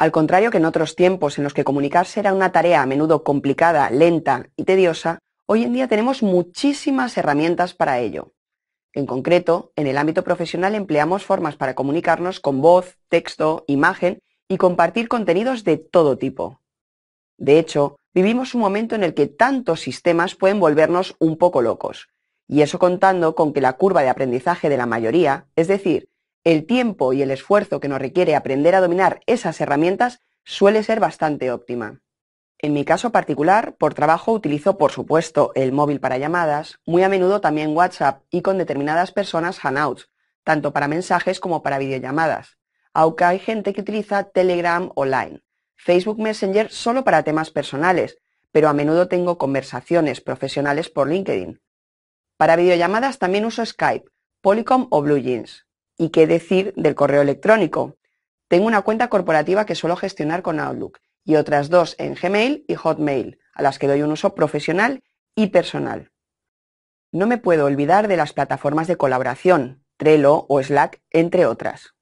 Al contrario que en otros tiempos en los que comunicarse era una tarea a menudo complicada, lenta y tediosa, hoy en día tenemos muchísimas herramientas para ello. En concreto, en el ámbito profesional empleamos formas para comunicarnos con voz, texto, imagen y compartir contenidos de todo tipo. De hecho, vivimos un momento en el que tantos sistemas pueden volvernos un poco locos, y eso contando con que la curva de aprendizaje de la mayoría, es decir, el tiempo y el esfuerzo que nos requiere aprender a dominar esas herramientas suele ser bastante óptima. En mi caso particular, por trabajo utilizo, por supuesto, el móvil para llamadas, muy a menudo también WhatsApp y con determinadas personas Hangouts, tanto para mensajes como para videollamadas, aunque hay gente que utiliza Telegram online, Facebook Messenger solo para temas personales, pero a menudo tengo conversaciones profesionales por LinkedIn. Para videollamadas también uso Skype, Polycom o BlueJeans y qué decir del correo electrónico. Tengo una cuenta corporativa que suelo gestionar con Outlook y otras dos en Gmail y Hotmail, a las que doy un uso profesional y personal. No me puedo olvidar de las plataformas de colaboración, Trello o Slack, entre otras.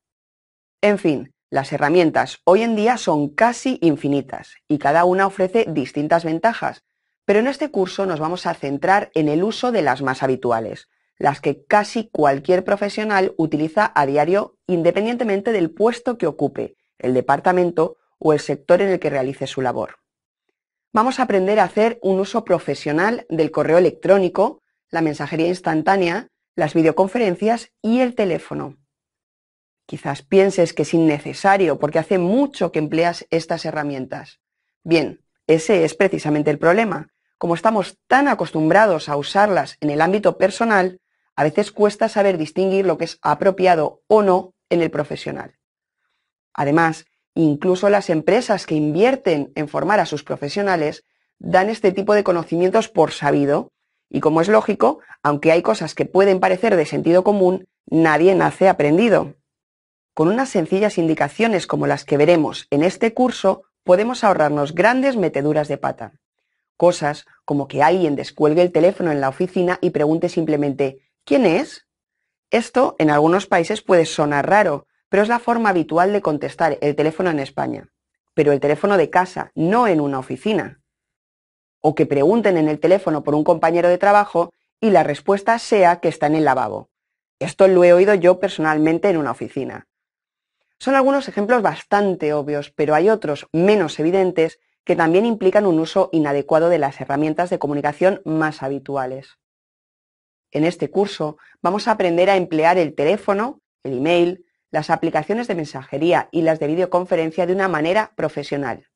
En fin, las herramientas hoy en día son casi infinitas y cada una ofrece distintas ventajas, pero en este curso nos vamos a centrar en el uso de las más habituales, las que casi cualquier profesional utiliza a diario independientemente del puesto que ocupe, el departamento o el sector en el que realice su labor. Vamos a aprender a hacer un uso profesional del correo electrónico, la mensajería instantánea, las videoconferencias y el teléfono. Quizás pienses que es innecesario porque hace mucho que empleas estas herramientas. Bien, ese es precisamente el problema. Como estamos tan acostumbrados a usarlas en el ámbito personal, a veces cuesta saber distinguir lo que es apropiado o no en el profesional. Además, incluso las empresas que invierten en formar a sus profesionales dan este tipo de conocimientos por sabido y como es lógico, aunque hay cosas que pueden parecer de sentido común, nadie nace aprendido. Con unas sencillas indicaciones como las que veremos en este curso, podemos ahorrarnos grandes meteduras de pata. Cosas como que alguien descuelgue el teléfono en la oficina y pregunte simplemente ¿Quién es? Esto en algunos países puede sonar raro, pero es la forma habitual de contestar el teléfono en España, pero el teléfono de casa, no en una oficina. O que pregunten en el teléfono por un compañero de trabajo y la respuesta sea que está en el lavabo. Esto lo he oído yo personalmente en una oficina. Son algunos ejemplos bastante obvios, pero hay otros menos evidentes que también implican un uso inadecuado de las herramientas de comunicación más habituales. En este curso vamos a aprender a emplear el teléfono, el email, las aplicaciones de mensajería y las de videoconferencia de una manera profesional.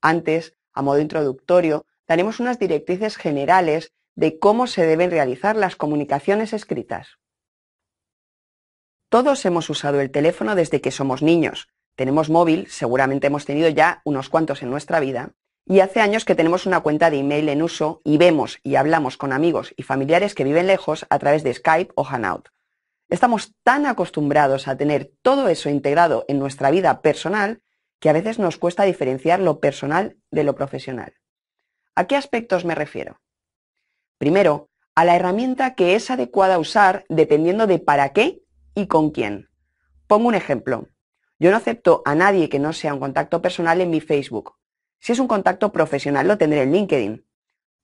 Antes, a modo introductorio, daremos unas directrices generales de cómo se deben realizar las comunicaciones escritas. Todos hemos usado el teléfono desde que somos niños. Tenemos móvil, seguramente hemos tenido ya unos cuantos en nuestra vida, y hace años que tenemos una cuenta de email en uso y vemos y hablamos con amigos y familiares que viven lejos a través de Skype o Hangout. Estamos tan acostumbrados a tener todo eso integrado en nuestra vida personal que a veces nos cuesta diferenciar lo personal de lo profesional. ¿A qué aspectos me refiero? Primero, a la herramienta que es adecuada usar dependiendo de para qué y con quién. Pongo un ejemplo. Yo no acepto a nadie que no sea un contacto personal en mi Facebook, si es un contacto profesional, lo tendré en LinkedIn.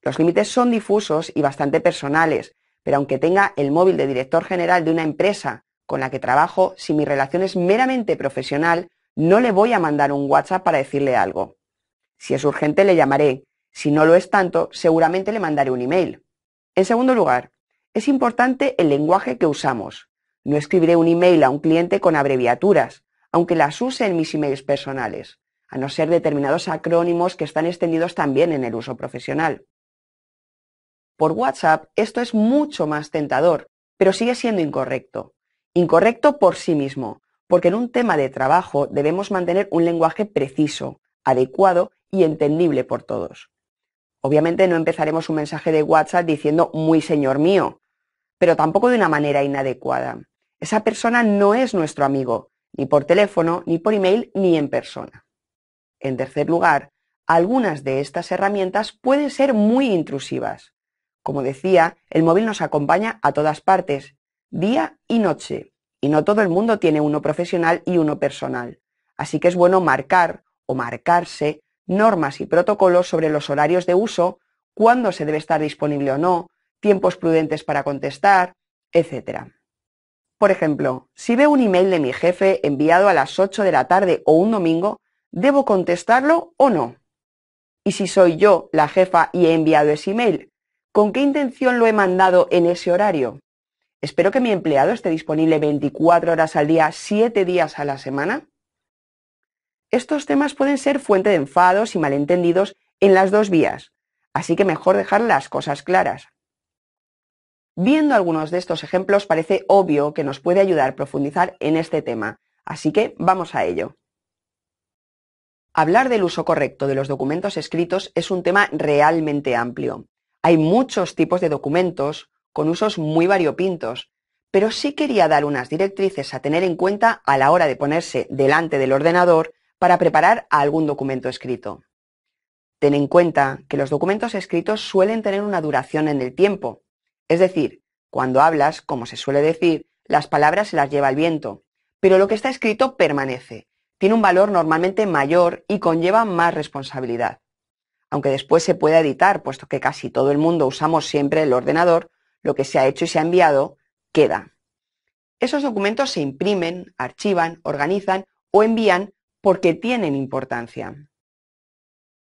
Los límites son difusos y bastante personales, pero aunque tenga el móvil de director general de una empresa con la que trabajo, si mi relación es meramente profesional, no le voy a mandar un WhatsApp para decirle algo. Si es urgente, le llamaré. Si no lo es tanto, seguramente le mandaré un email. En segundo lugar, es importante el lenguaje que usamos. No escribiré un email a un cliente con abreviaturas, aunque las use en mis emails personales a no ser determinados acrónimos que están extendidos también en el uso profesional. Por WhatsApp esto es mucho más tentador, pero sigue siendo incorrecto. Incorrecto por sí mismo, porque en un tema de trabajo debemos mantener un lenguaje preciso, adecuado y entendible por todos. Obviamente no empezaremos un mensaje de WhatsApp diciendo muy señor mío, pero tampoco de una manera inadecuada. Esa persona no es nuestro amigo, ni por teléfono, ni por email, ni en persona. En tercer lugar, algunas de estas herramientas pueden ser muy intrusivas. Como decía, el móvil nos acompaña a todas partes, día y noche, y no todo el mundo tiene uno profesional y uno personal. Así que es bueno marcar o marcarse normas y protocolos sobre los horarios de uso, cuándo se debe estar disponible o no, tiempos prudentes para contestar, etc. Por ejemplo, si veo un email de mi jefe enviado a las 8 de la tarde o un domingo, ¿Debo contestarlo o no? Y si soy yo la jefa y he enviado ese email, ¿con qué intención lo he mandado en ese horario? ¿Espero que mi empleado esté disponible 24 horas al día, 7 días a la semana? Estos temas pueden ser fuente de enfados y malentendidos en las dos vías, así que mejor dejar las cosas claras. Viendo algunos de estos ejemplos parece obvio que nos puede ayudar a profundizar en este tema, así que vamos a ello. Hablar del uso correcto de los documentos escritos es un tema realmente amplio. Hay muchos tipos de documentos con usos muy variopintos, pero sí quería dar unas directrices a tener en cuenta a la hora de ponerse delante del ordenador para preparar algún documento escrito. Ten en cuenta que los documentos escritos suelen tener una duración en el tiempo, es decir, cuando hablas, como se suele decir, las palabras se las lleva el viento, pero lo que está escrito permanece tiene un valor normalmente mayor y conlleva más responsabilidad. Aunque después se pueda editar, puesto que casi todo el mundo usamos siempre el ordenador, lo que se ha hecho y se ha enviado queda. Esos documentos se imprimen, archivan, organizan o envían porque tienen importancia.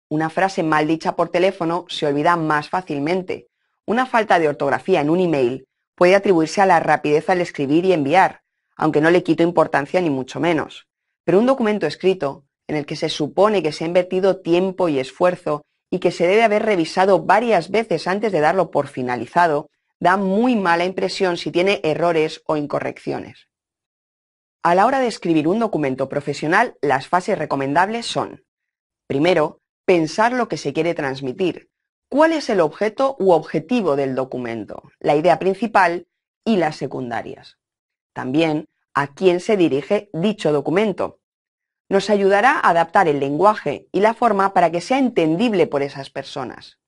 Una frase mal dicha por teléfono se olvida más fácilmente. Una falta de ortografía en un email puede atribuirse a la rapidez al escribir y enviar, aunque no le quito importancia ni mucho menos. Pero un documento escrito, en el que se supone que se ha invertido tiempo y esfuerzo y que se debe haber revisado varias veces antes de darlo por finalizado, da muy mala impresión si tiene errores o incorrecciones. A la hora de escribir un documento profesional, las fases recomendables son, primero, pensar lo que se quiere transmitir, cuál es el objeto u objetivo del documento, la idea principal y las secundarias. También a quién se dirige dicho documento. Nos ayudará a adaptar el lenguaje y la forma para que sea entendible por esas personas.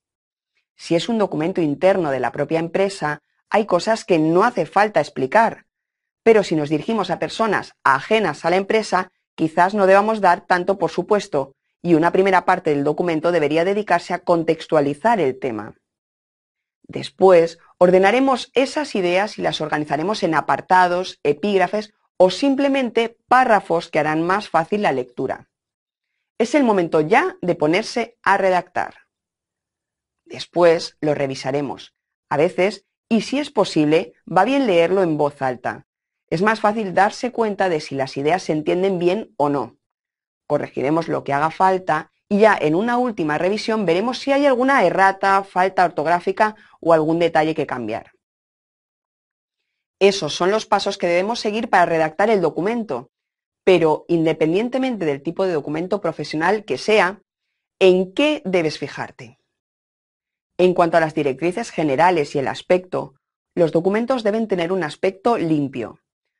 Si es un documento interno de la propia empresa, hay cosas que no hace falta explicar, pero si nos dirigimos a personas ajenas a la empresa, quizás no debamos dar tanto por supuesto, y una primera parte del documento debería dedicarse a contextualizar el tema. Después, ordenaremos esas ideas y las organizaremos en apartados, epígrafes o simplemente párrafos que harán más fácil la lectura. Es el momento ya de ponerse a redactar. Después lo revisaremos. A veces, y si es posible, va bien leerlo en voz alta. Es más fácil darse cuenta de si las ideas se entienden bien o no. Corregiremos lo que haga falta y ya en una última revisión veremos si hay alguna errata, falta ortográfica o algún detalle que cambiar. Esos son los pasos que debemos seguir para redactar el documento. Pero independientemente del tipo de documento profesional que sea, ¿en qué debes fijarte? En cuanto a las directrices generales y el aspecto, los documentos deben tener un aspecto limpio.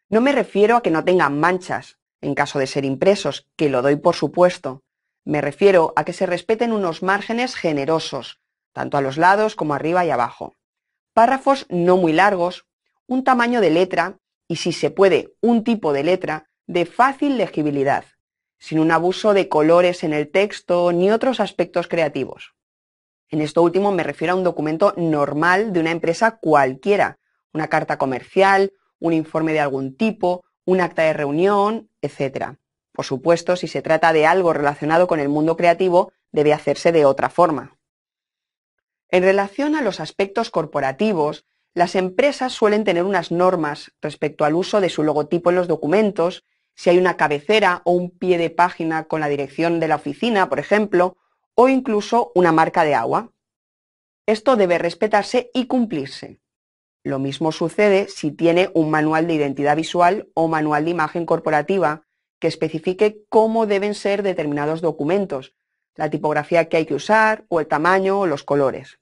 No me refiero a que no tengan manchas, en caso de ser impresos, que lo doy por supuesto. Me refiero a que se respeten unos márgenes generosos, tanto a los lados como arriba y abajo. Párrafos no muy largos, un tamaño de letra y, si se puede, un tipo de letra de fácil legibilidad, sin un abuso de colores en el texto ni otros aspectos creativos. En esto último me refiero a un documento normal de una empresa cualquiera, una carta comercial, un informe de algún tipo, un acta de reunión, etc. Por supuesto, si se trata de algo relacionado con el mundo creativo, debe hacerse de otra forma. En relación a los aspectos corporativos, las empresas suelen tener unas normas respecto al uso de su logotipo en los documentos, si hay una cabecera o un pie de página con la dirección de la oficina, por ejemplo, o incluso una marca de agua. Esto debe respetarse y cumplirse. Lo mismo sucede si tiene un manual de identidad visual o manual de imagen corporativa que especifique cómo deben ser determinados documentos, la tipografía que hay que usar o el tamaño o los colores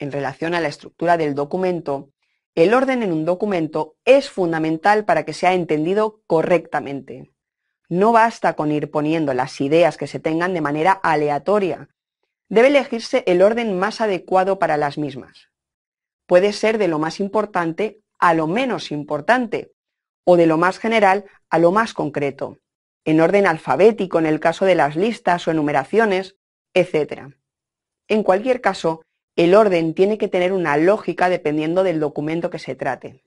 en relación a la estructura del documento, el orden en un documento es fundamental para que sea entendido correctamente. No basta con ir poniendo las ideas que se tengan de manera aleatoria. Debe elegirse el orden más adecuado para las mismas. Puede ser de lo más importante a lo menos importante o de lo más general a lo más concreto, en orden alfabético en el caso de las listas o enumeraciones, etc. En cualquier caso, el orden tiene que tener una lógica dependiendo del documento que se trate.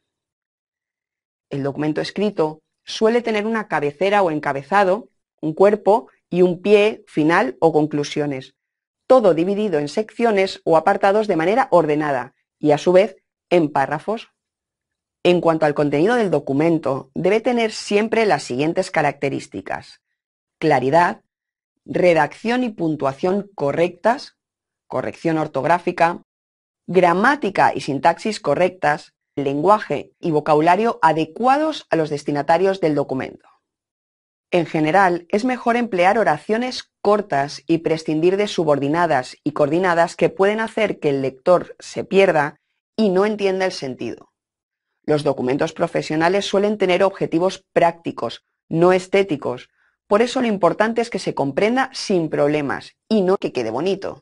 El documento escrito suele tener una cabecera o encabezado, un cuerpo y un pie final o conclusiones, todo dividido en secciones o apartados de manera ordenada y a su vez en párrafos. En cuanto al contenido del documento, debe tener siempre las siguientes características. Claridad, redacción y puntuación correctas, corrección ortográfica, gramática y sintaxis correctas, lenguaje y vocabulario adecuados a los destinatarios del documento. En general, es mejor emplear oraciones cortas y prescindir de subordinadas y coordinadas que pueden hacer que el lector se pierda y no entienda el sentido. Los documentos profesionales suelen tener objetivos prácticos, no estéticos, por eso lo importante es que se comprenda sin problemas y no que quede bonito.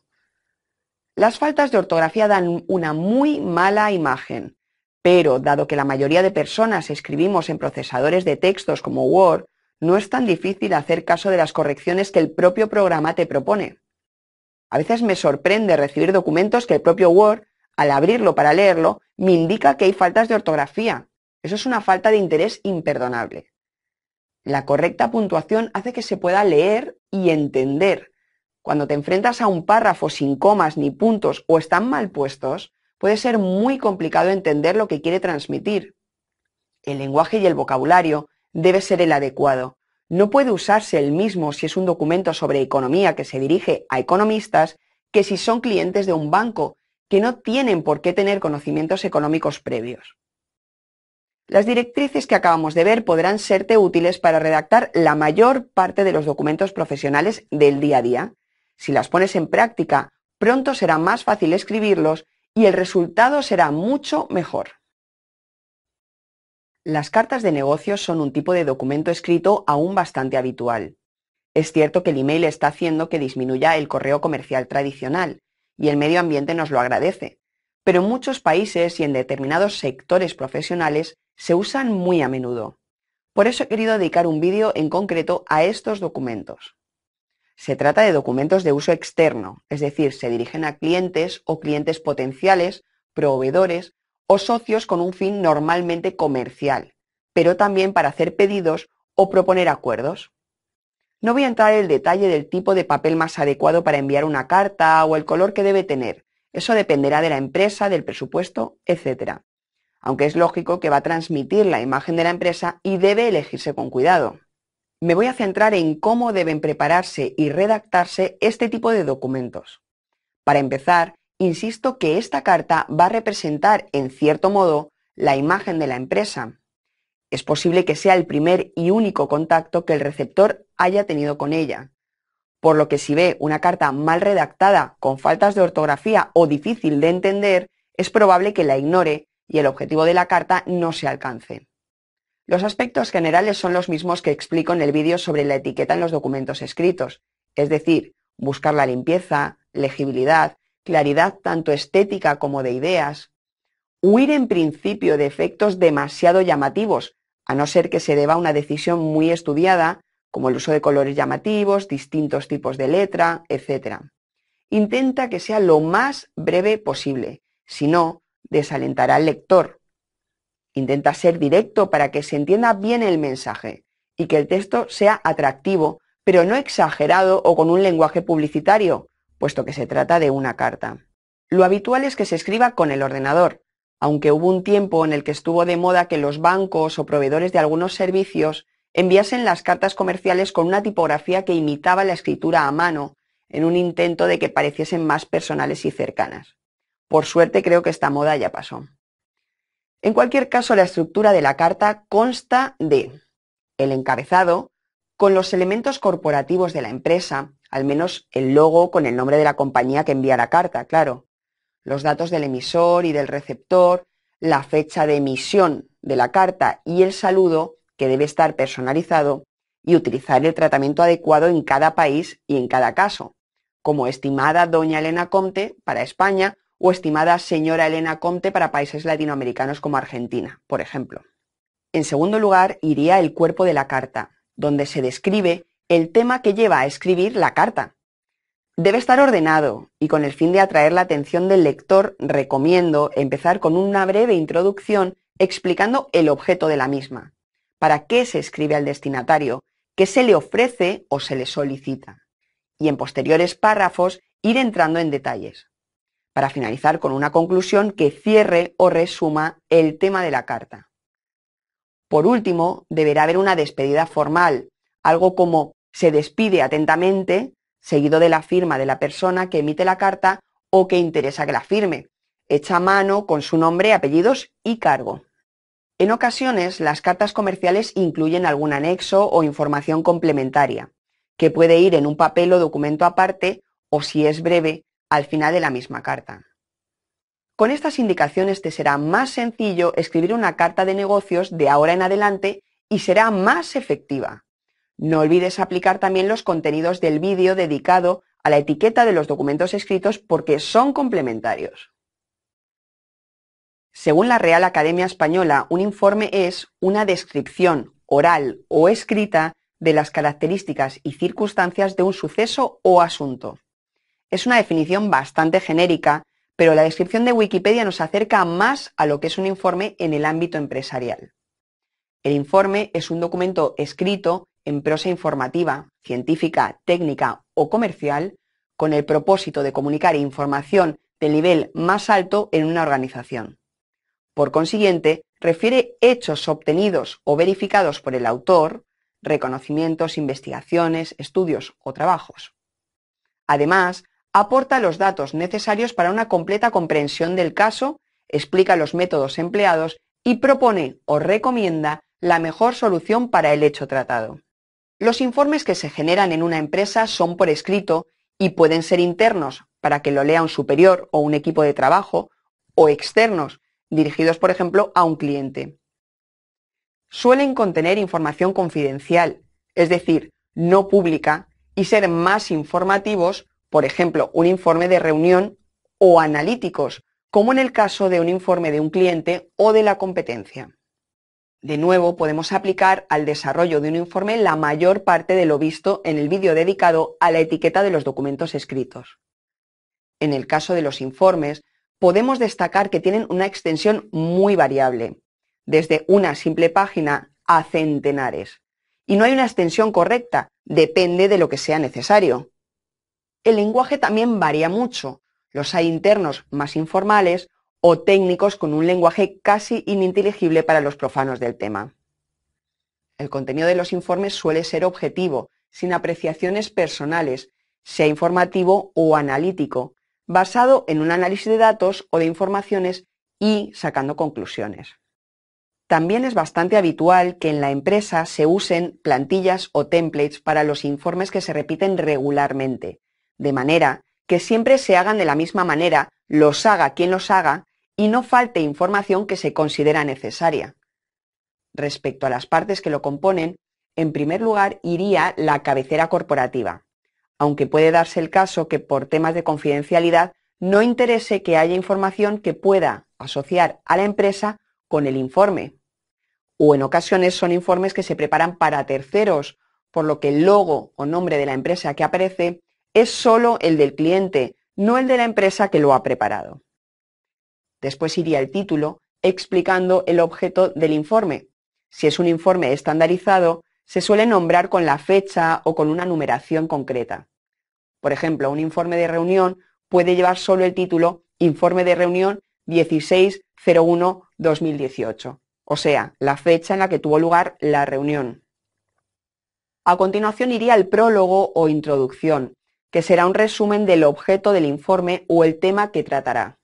Las faltas de ortografía dan una muy mala imagen, pero dado que la mayoría de personas escribimos en procesadores de textos como Word, no es tan difícil hacer caso de las correcciones que el propio programa te propone. A veces me sorprende recibir documentos que el propio Word, al abrirlo para leerlo, me indica que hay faltas de ortografía. Eso es una falta de interés imperdonable. La correcta puntuación hace que se pueda leer y entender cuando te enfrentas a un párrafo sin comas ni puntos o están mal puestos, puede ser muy complicado entender lo que quiere transmitir. El lenguaje y el vocabulario debe ser el adecuado. No puede usarse el mismo si es un documento sobre economía que se dirige a economistas que si son clientes de un banco, que no tienen por qué tener conocimientos económicos previos. Las directrices que acabamos de ver podrán serte útiles para redactar la mayor parte de los documentos profesionales del día a día, si las pones en práctica, pronto será más fácil escribirlos y el resultado será mucho mejor. Las cartas de negocios son un tipo de documento escrito aún bastante habitual. Es cierto que el email está haciendo que disminuya el correo comercial tradicional, y el medio ambiente nos lo agradece, pero en muchos países y en determinados sectores profesionales se usan muy a menudo. Por eso he querido dedicar un vídeo en concreto a estos documentos. Se trata de documentos de uso externo, es decir, se dirigen a clientes o clientes potenciales, proveedores o socios con un fin normalmente comercial, pero también para hacer pedidos o proponer acuerdos. No voy a entrar en el detalle del tipo de papel más adecuado para enviar una carta o el color que debe tener. Eso dependerá de la empresa, del presupuesto, etc. Aunque es lógico que va a transmitir la imagen de la empresa y debe elegirse con cuidado me voy a centrar en cómo deben prepararse y redactarse este tipo de documentos. Para empezar, insisto que esta carta va a representar, en cierto modo, la imagen de la empresa. Es posible que sea el primer y único contacto que el receptor haya tenido con ella. Por lo que si ve una carta mal redactada, con faltas de ortografía o difícil de entender, es probable que la ignore y el objetivo de la carta no se alcance. Los aspectos generales son los mismos que explico en el vídeo sobre la etiqueta en los documentos escritos, es decir, buscar la limpieza, legibilidad, claridad tanto estética como de ideas, huir en principio de efectos demasiado llamativos, a no ser que se deba a una decisión muy estudiada, como el uso de colores llamativos, distintos tipos de letra, etc. Intenta que sea lo más breve posible, si no, desalentará al lector. Intenta ser directo para que se entienda bien el mensaje y que el texto sea atractivo, pero no exagerado o con un lenguaje publicitario, puesto que se trata de una carta. Lo habitual es que se escriba con el ordenador, aunque hubo un tiempo en el que estuvo de moda que los bancos o proveedores de algunos servicios enviasen las cartas comerciales con una tipografía que imitaba la escritura a mano, en un intento de que pareciesen más personales y cercanas. Por suerte creo que esta moda ya pasó. En cualquier caso, la estructura de la carta consta de el encabezado con los elementos corporativos de la empresa, al menos el logo con el nombre de la compañía que envía la carta, claro, los datos del emisor y del receptor, la fecha de emisión de la carta y el saludo que debe estar personalizado y utilizar el tratamiento adecuado en cada país y en cada caso, como estimada doña Elena Comte para España o estimada señora Elena Comte para países latinoamericanos como Argentina, por ejemplo. En segundo lugar, iría el cuerpo de la carta, donde se describe el tema que lleva a escribir la carta. Debe estar ordenado y con el fin de atraer la atención del lector recomiendo empezar con una breve introducción explicando el objeto de la misma, para qué se escribe al destinatario, qué se le ofrece o se le solicita, y en posteriores párrafos ir entrando en detalles para finalizar con una conclusión que cierre o resuma el tema de la carta. Por último, deberá haber una despedida formal, algo como se despide atentamente, seguido de la firma de la persona que emite la carta o que interesa que la firme, hecha a mano con su nombre, apellidos y cargo. En ocasiones, las cartas comerciales incluyen algún anexo o información complementaria, que puede ir en un papel o documento aparte o, si es breve, al final de la misma carta. Con estas indicaciones te será más sencillo escribir una carta de negocios de ahora en adelante y será más efectiva. No olvides aplicar también los contenidos del vídeo dedicado a la etiqueta de los documentos escritos porque son complementarios. Según la Real Academia Española, un informe es una descripción oral o escrita de las características y circunstancias de un suceso o asunto. Es una definición bastante genérica, pero la descripción de Wikipedia nos acerca más a lo que es un informe en el ámbito empresarial. El informe es un documento escrito en prosa informativa, científica, técnica o comercial con el propósito de comunicar información del nivel más alto en una organización. Por consiguiente, refiere hechos obtenidos o verificados por el autor, reconocimientos, investigaciones, estudios o trabajos. Además, aporta los datos necesarios para una completa comprensión del caso, explica los métodos empleados y propone o recomienda la mejor solución para el hecho tratado. Los informes que se generan en una empresa son por escrito y pueden ser internos para que lo lea un superior o un equipo de trabajo o externos, dirigidos por ejemplo a un cliente. Suelen contener información confidencial, es decir, no pública, y ser más informativos por ejemplo, un informe de reunión o analíticos, como en el caso de un informe de un cliente o de la competencia. De nuevo, podemos aplicar al desarrollo de un informe la mayor parte de lo visto en el vídeo dedicado a la etiqueta de los documentos escritos. En el caso de los informes, podemos destacar que tienen una extensión muy variable, desde una simple página a centenares. Y no hay una extensión correcta, depende de lo que sea necesario el lenguaje también varía mucho. Los hay internos más informales o técnicos con un lenguaje casi ininteligible para los profanos del tema. El contenido de los informes suele ser objetivo, sin apreciaciones personales, sea informativo o analítico, basado en un análisis de datos o de informaciones y sacando conclusiones. También es bastante habitual que en la empresa se usen plantillas o templates para los informes que se repiten regularmente, de manera que siempre se hagan de la misma manera, los haga quien los haga, y no falte información que se considera necesaria. Respecto a las partes que lo componen, en primer lugar iría la cabecera corporativa, aunque puede darse el caso que por temas de confidencialidad no interese que haya información que pueda asociar a la empresa con el informe. O en ocasiones son informes que se preparan para terceros, por lo que el logo o nombre de la empresa que aparece es solo el del cliente, no el de la empresa que lo ha preparado. Después iría el título explicando el objeto del informe. Si es un informe estandarizado, se suele nombrar con la fecha o con una numeración concreta. Por ejemplo, un informe de reunión puede llevar solo el título Informe de reunión 1601-2018, o sea, la fecha en la que tuvo lugar la reunión. A continuación iría el prólogo o introducción, que será un resumen del objeto del informe o el tema que tratará.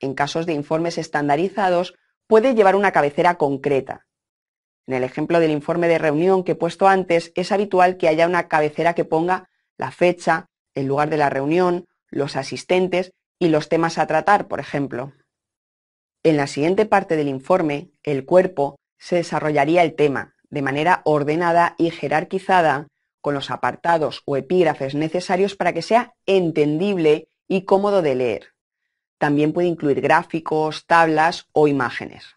En casos de informes estandarizados, puede llevar una cabecera concreta. En el ejemplo del informe de reunión que he puesto antes, es habitual que haya una cabecera que ponga la fecha, el lugar de la reunión, los asistentes y los temas a tratar, por ejemplo. En la siguiente parte del informe, el cuerpo, se desarrollaría el tema, de manera ordenada y jerarquizada, con los apartados o epígrafes necesarios para que sea entendible y cómodo de leer. También puede incluir gráficos, tablas o imágenes.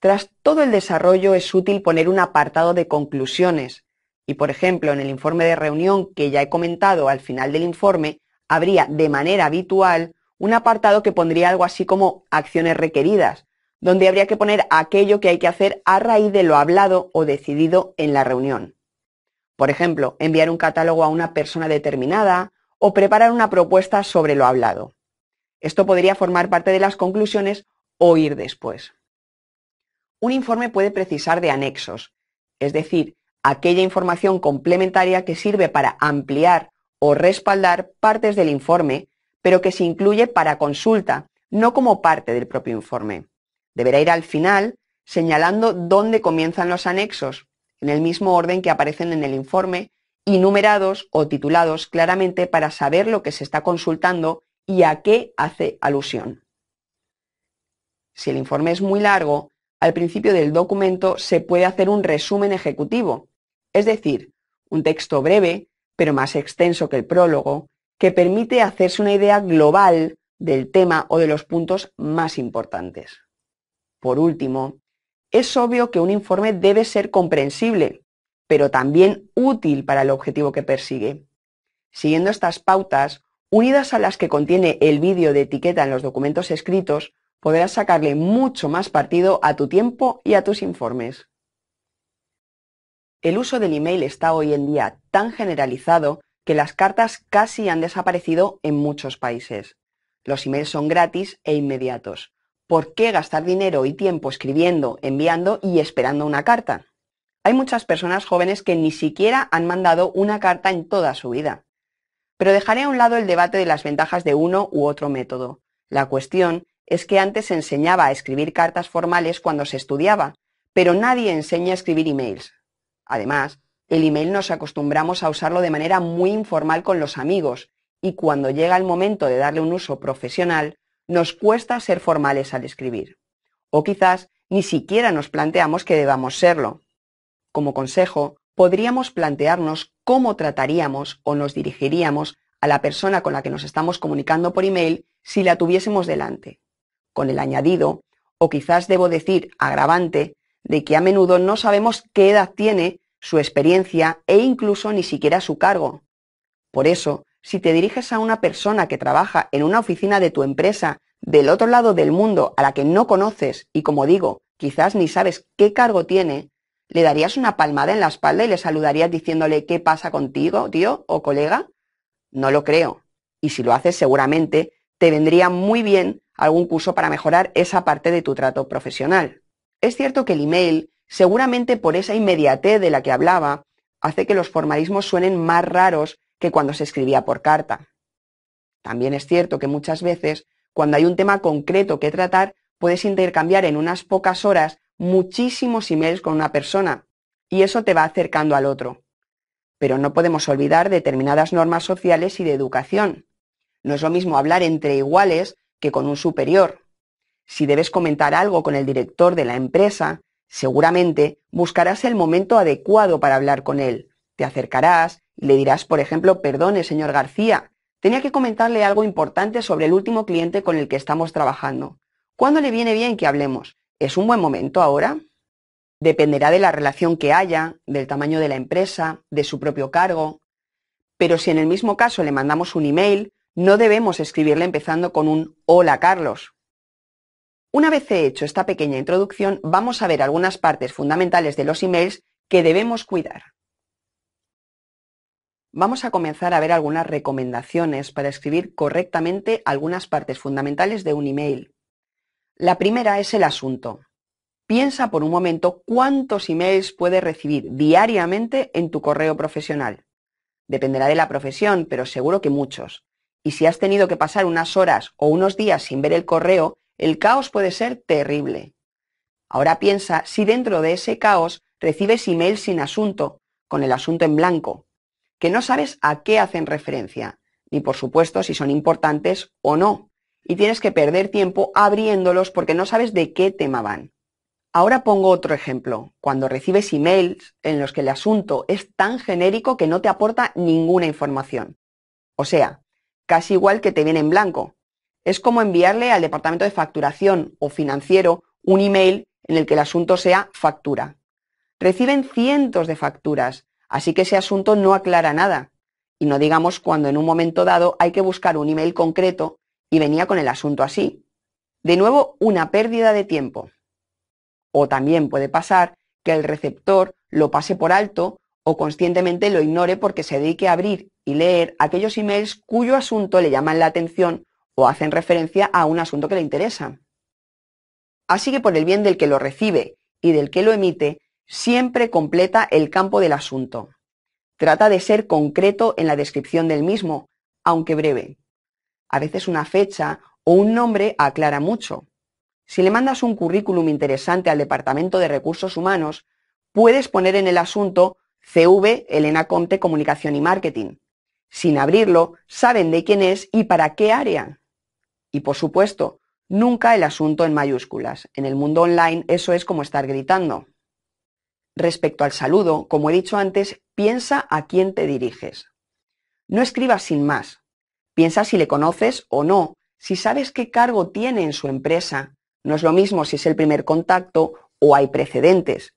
Tras todo el desarrollo es útil poner un apartado de conclusiones y, por ejemplo, en el informe de reunión que ya he comentado al final del informe, habría de manera habitual un apartado que pondría algo así como acciones requeridas, donde habría que poner aquello que hay que hacer a raíz de lo hablado o decidido en la reunión. Por ejemplo, enviar un catálogo a una persona determinada o preparar una propuesta sobre lo hablado. Esto podría formar parte de las conclusiones o ir después. Un informe puede precisar de anexos, es decir, aquella información complementaria que sirve para ampliar o respaldar partes del informe, pero que se incluye para consulta, no como parte del propio informe. Deberá ir al final señalando dónde comienzan los anexos en el mismo orden que aparecen en el informe, y numerados o titulados claramente para saber lo que se está consultando y a qué hace alusión. Si el informe es muy largo, al principio del documento se puede hacer un resumen ejecutivo, es decir, un texto breve, pero más extenso que el prólogo, que permite hacerse una idea global del tema o de los puntos más importantes. Por último, es obvio que un informe debe ser comprensible, pero también útil para el objetivo que persigue. Siguiendo estas pautas, unidas a las que contiene el vídeo de etiqueta en los documentos escritos, podrás sacarle mucho más partido a tu tiempo y a tus informes. El uso del email está hoy en día tan generalizado que las cartas casi han desaparecido en muchos países. Los emails son gratis e inmediatos, ¿por qué gastar dinero y tiempo escribiendo, enviando y esperando una carta? Hay muchas personas jóvenes que ni siquiera han mandado una carta en toda su vida. Pero dejaré a un lado el debate de las ventajas de uno u otro método. La cuestión es que antes se enseñaba a escribir cartas formales cuando se estudiaba, pero nadie enseña a escribir emails. Además, el email nos acostumbramos a usarlo de manera muy informal con los amigos y cuando llega el momento de darle un uso profesional, nos cuesta ser formales al escribir. O quizás ni siquiera nos planteamos que debamos serlo. Como consejo, podríamos plantearnos cómo trataríamos o nos dirigiríamos a la persona con la que nos estamos comunicando por email si la tuviésemos delante, con el añadido, o quizás debo decir agravante, de que a menudo no sabemos qué edad tiene, su experiencia e incluso ni siquiera su cargo. Por eso, si te diriges a una persona que trabaja en una oficina de tu empresa del otro lado del mundo a la que no conoces y como digo, quizás ni sabes qué cargo tiene, le darías una palmada en la espalda y le saludarías diciéndole qué pasa contigo, tío o colega? No lo creo. Y si lo haces seguramente, te vendría muy bien algún curso para mejorar esa parte de tu trato profesional. Es cierto que el email, seguramente por esa inmediatez de la que hablaba, hace que los formalismos suenen más raros que cuando se escribía por carta. También es cierto que muchas veces, cuando hay un tema concreto que tratar, puedes intercambiar en unas pocas horas muchísimos emails con una persona, y eso te va acercando al otro. Pero no podemos olvidar determinadas normas sociales y de educación. No es lo mismo hablar entre iguales que con un superior. Si debes comentar algo con el director de la empresa, seguramente buscarás el momento adecuado para hablar con él. Te acercarás le dirás, por ejemplo, perdone, señor García, tenía que comentarle algo importante sobre el último cliente con el que estamos trabajando. ¿Cuándo le viene bien que hablemos? ¿Es un buen momento ahora? Dependerá de la relación que haya, del tamaño de la empresa, de su propio cargo. Pero si en el mismo caso le mandamos un email, no debemos escribirle empezando con un Hola Carlos. Una vez he hecho esta pequeña introducción, vamos a ver algunas partes fundamentales de los emails que debemos cuidar. Vamos a comenzar a ver algunas recomendaciones para escribir correctamente algunas partes fundamentales de un email. La primera es el asunto. Piensa por un momento cuántos emails puedes recibir diariamente en tu correo profesional. Dependerá de la profesión, pero seguro que muchos. Y si has tenido que pasar unas horas o unos días sin ver el correo, el caos puede ser terrible. Ahora piensa si dentro de ese caos recibes email sin asunto, con el asunto en blanco, que no sabes a qué hacen referencia, ni por supuesto si son importantes o no, y tienes que perder tiempo abriéndolos porque no sabes de qué tema van. Ahora pongo otro ejemplo, cuando recibes emails en los que el asunto es tan genérico que no te aporta ninguna información. O sea, casi igual que te viene en blanco. Es como enviarle al departamento de facturación o financiero un email en el que el asunto sea factura. Reciben cientos de facturas Así que ese asunto no aclara nada. Y no digamos cuando en un momento dado hay que buscar un email concreto y venía con el asunto así. De nuevo, una pérdida de tiempo. O también puede pasar que el receptor lo pase por alto o conscientemente lo ignore porque se dedique a abrir y leer aquellos emails cuyo asunto le llaman la atención o hacen referencia a un asunto que le interesa. Así que por el bien del que lo recibe y del que lo emite, Siempre completa el campo del asunto. Trata de ser concreto en la descripción del mismo, aunque breve. A veces una fecha o un nombre aclara mucho. Si le mandas un currículum interesante al Departamento de Recursos Humanos, puedes poner en el asunto CV Elena Conte, Comunicación y Marketing. Sin abrirlo, saben de quién es y para qué área. Y por supuesto, nunca el asunto en mayúsculas. En el mundo online eso es como estar gritando. Respecto al saludo, como he dicho antes, piensa a quién te diriges. No escribas sin más. Piensa si le conoces o no, si sabes qué cargo tiene en su empresa. No es lo mismo si es el primer contacto o hay precedentes.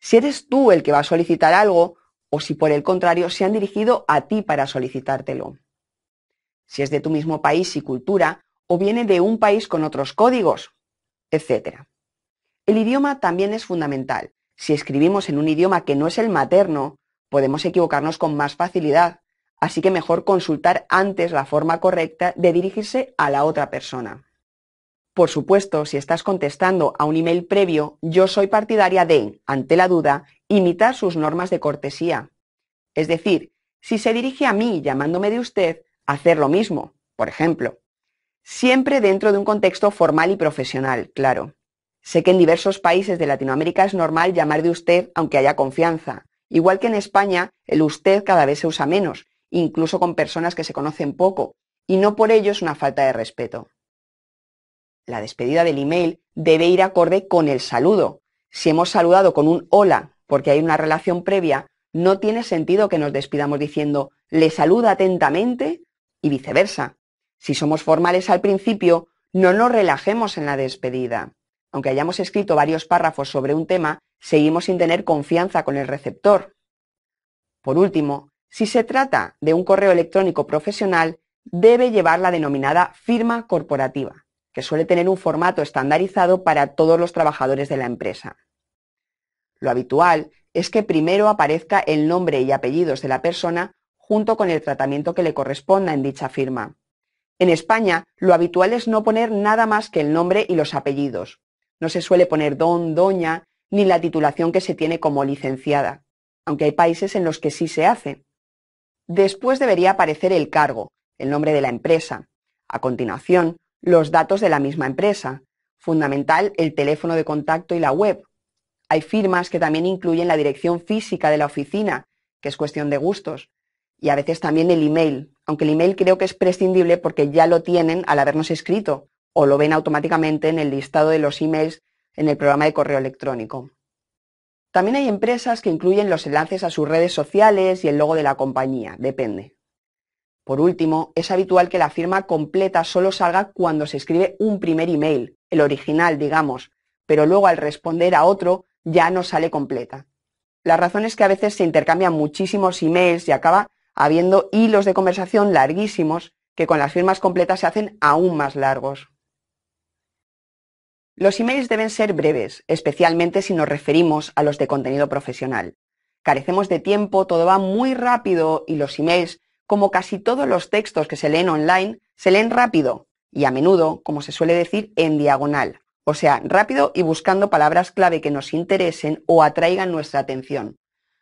Si eres tú el que va a solicitar algo o si por el contrario se han dirigido a ti para solicitártelo. Si es de tu mismo país y cultura o viene de un país con otros códigos, etc. El idioma también es fundamental. Si escribimos en un idioma que no es el materno, podemos equivocarnos con más facilidad, así que mejor consultar antes la forma correcta de dirigirse a la otra persona. Por supuesto, si estás contestando a un email previo, yo soy partidaria de, ante la duda, imitar sus normas de cortesía. Es decir, si se dirige a mí llamándome de usted, hacer lo mismo, por ejemplo. Siempre dentro de un contexto formal y profesional, claro. Sé que en diversos países de Latinoamérica es normal llamar de usted aunque haya confianza, igual que en España el usted cada vez se usa menos, incluso con personas que se conocen poco, y no por ello es una falta de respeto. La despedida del email debe ir acorde con el saludo. Si hemos saludado con un hola porque hay una relación previa, no tiene sentido que nos despidamos diciendo le saluda atentamente y viceversa. Si somos formales al principio, no nos relajemos en la despedida aunque hayamos escrito varios párrafos sobre un tema, seguimos sin tener confianza con el receptor. Por último, si se trata de un correo electrónico profesional, debe llevar la denominada firma corporativa, que suele tener un formato estandarizado para todos los trabajadores de la empresa. Lo habitual es que primero aparezca el nombre y apellidos de la persona junto con el tratamiento que le corresponda en dicha firma. En España, lo habitual es no poner nada más que el nombre y los apellidos, no se suele poner don, doña, ni la titulación que se tiene como licenciada, aunque hay países en los que sí se hace. Después debería aparecer el cargo, el nombre de la empresa. A continuación, los datos de la misma empresa. Fundamental, el teléfono de contacto y la web. Hay firmas que también incluyen la dirección física de la oficina, que es cuestión de gustos. Y a veces también el email, aunque el email creo que es prescindible porque ya lo tienen al habernos escrito, o lo ven automáticamente en el listado de los emails en el programa de correo electrónico. También hay empresas que incluyen los enlaces a sus redes sociales y el logo de la compañía, depende. Por último, es habitual que la firma completa solo salga cuando se escribe un primer email, el original, digamos, pero luego al responder a otro ya no sale completa. La razón es que a veces se intercambian muchísimos emails y acaba habiendo hilos de conversación larguísimos que con las firmas completas se hacen aún más largos. Los emails deben ser breves, especialmente si nos referimos a los de contenido profesional. Carecemos de tiempo, todo va muy rápido y los emails, como casi todos los textos que se leen online, se leen rápido y a menudo, como se suele decir, en diagonal. O sea, rápido y buscando palabras clave que nos interesen o atraigan nuestra atención.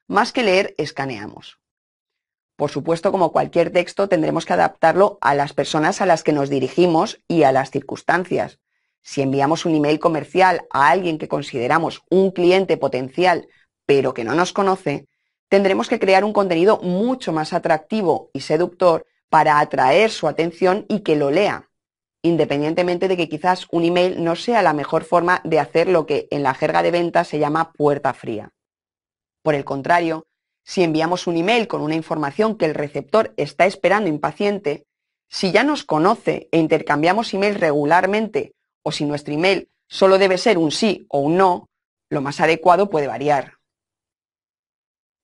Más que leer, escaneamos. Por supuesto, como cualquier texto, tendremos que adaptarlo a las personas a las que nos dirigimos y a las circunstancias. Si enviamos un email comercial a alguien que consideramos un cliente potencial, pero que no nos conoce, tendremos que crear un contenido mucho más atractivo y seductor para atraer su atención y que lo lea, independientemente de que quizás un email no sea la mejor forma de hacer lo que en la jerga de venta se llama puerta fría. Por el contrario, si enviamos un email con una información que el receptor está esperando impaciente, si ya nos conoce e intercambiamos email regularmente o si nuestro email solo debe ser un sí o un no, lo más adecuado puede variar.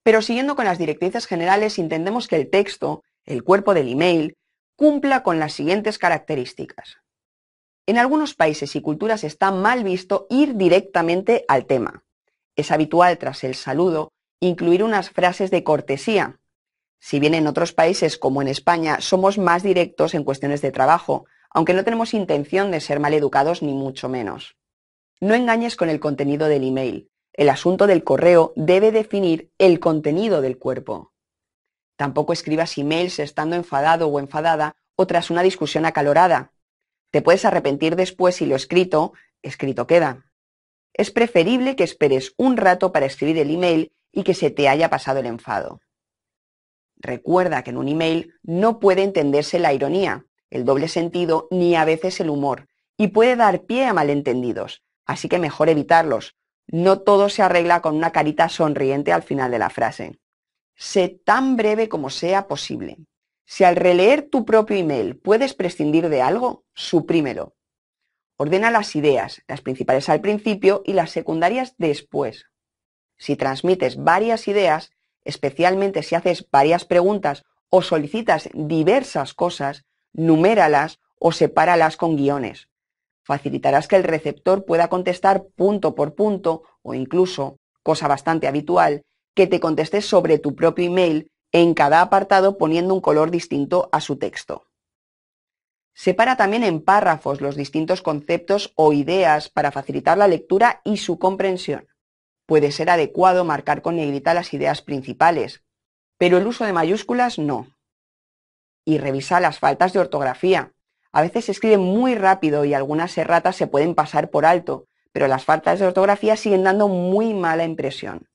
Pero siguiendo con las directrices generales, entendemos que el texto, el cuerpo del email, cumpla con las siguientes características. En algunos países y culturas está mal visto ir directamente al tema. Es habitual tras el saludo incluir unas frases de cortesía. Si bien en otros países como en España somos más directos en cuestiones de trabajo, aunque no tenemos intención de ser maleducados ni mucho menos. No engañes con el contenido del email. El asunto del correo debe definir el contenido del cuerpo. Tampoco escribas emails estando enfadado o enfadada o tras una discusión acalorada. Te puedes arrepentir después si lo escrito, escrito queda. Es preferible que esperes un rato para escribir el email y que se te haya pasado el enfado. Recuerda que en un email no puede entenderse la ironía, el doble sentido ni a veces el humor, y puede dar pie a malentendidos, así que mejor evitarlos. No todo se arregla con una carita sonriente al final de la frase. Sé tan breve como sea posible. Si al releer tu propio email puedes prescindir de algo, suprímelo. Ordena las ideas, las principales al principio y las secundarias después. Si transmites varias ideas, especialmente si haces varias preguntas o solicitas diversas cosas, numéralas o sepáralas con guiones. Facilitarás que el receptor pueda contestar punto por punto o incluso, cosa bastante habitual, que te contestes sobre tu propio email en cada apartado poniendo un color distinto a su texto. Separa también en párrafos los distintos conceptos o ideas para facilitar la lectura y su comprensión. Puede ser adecuado marcar con negrita las ideas principales, pero el uso de mayúsculas no y revisa las faltas de ortografía. A veces se escribe muy rápido y algunas erratas se pueden pasar por alto, pero las faltas de ortografía siguen dando muy mala impresión.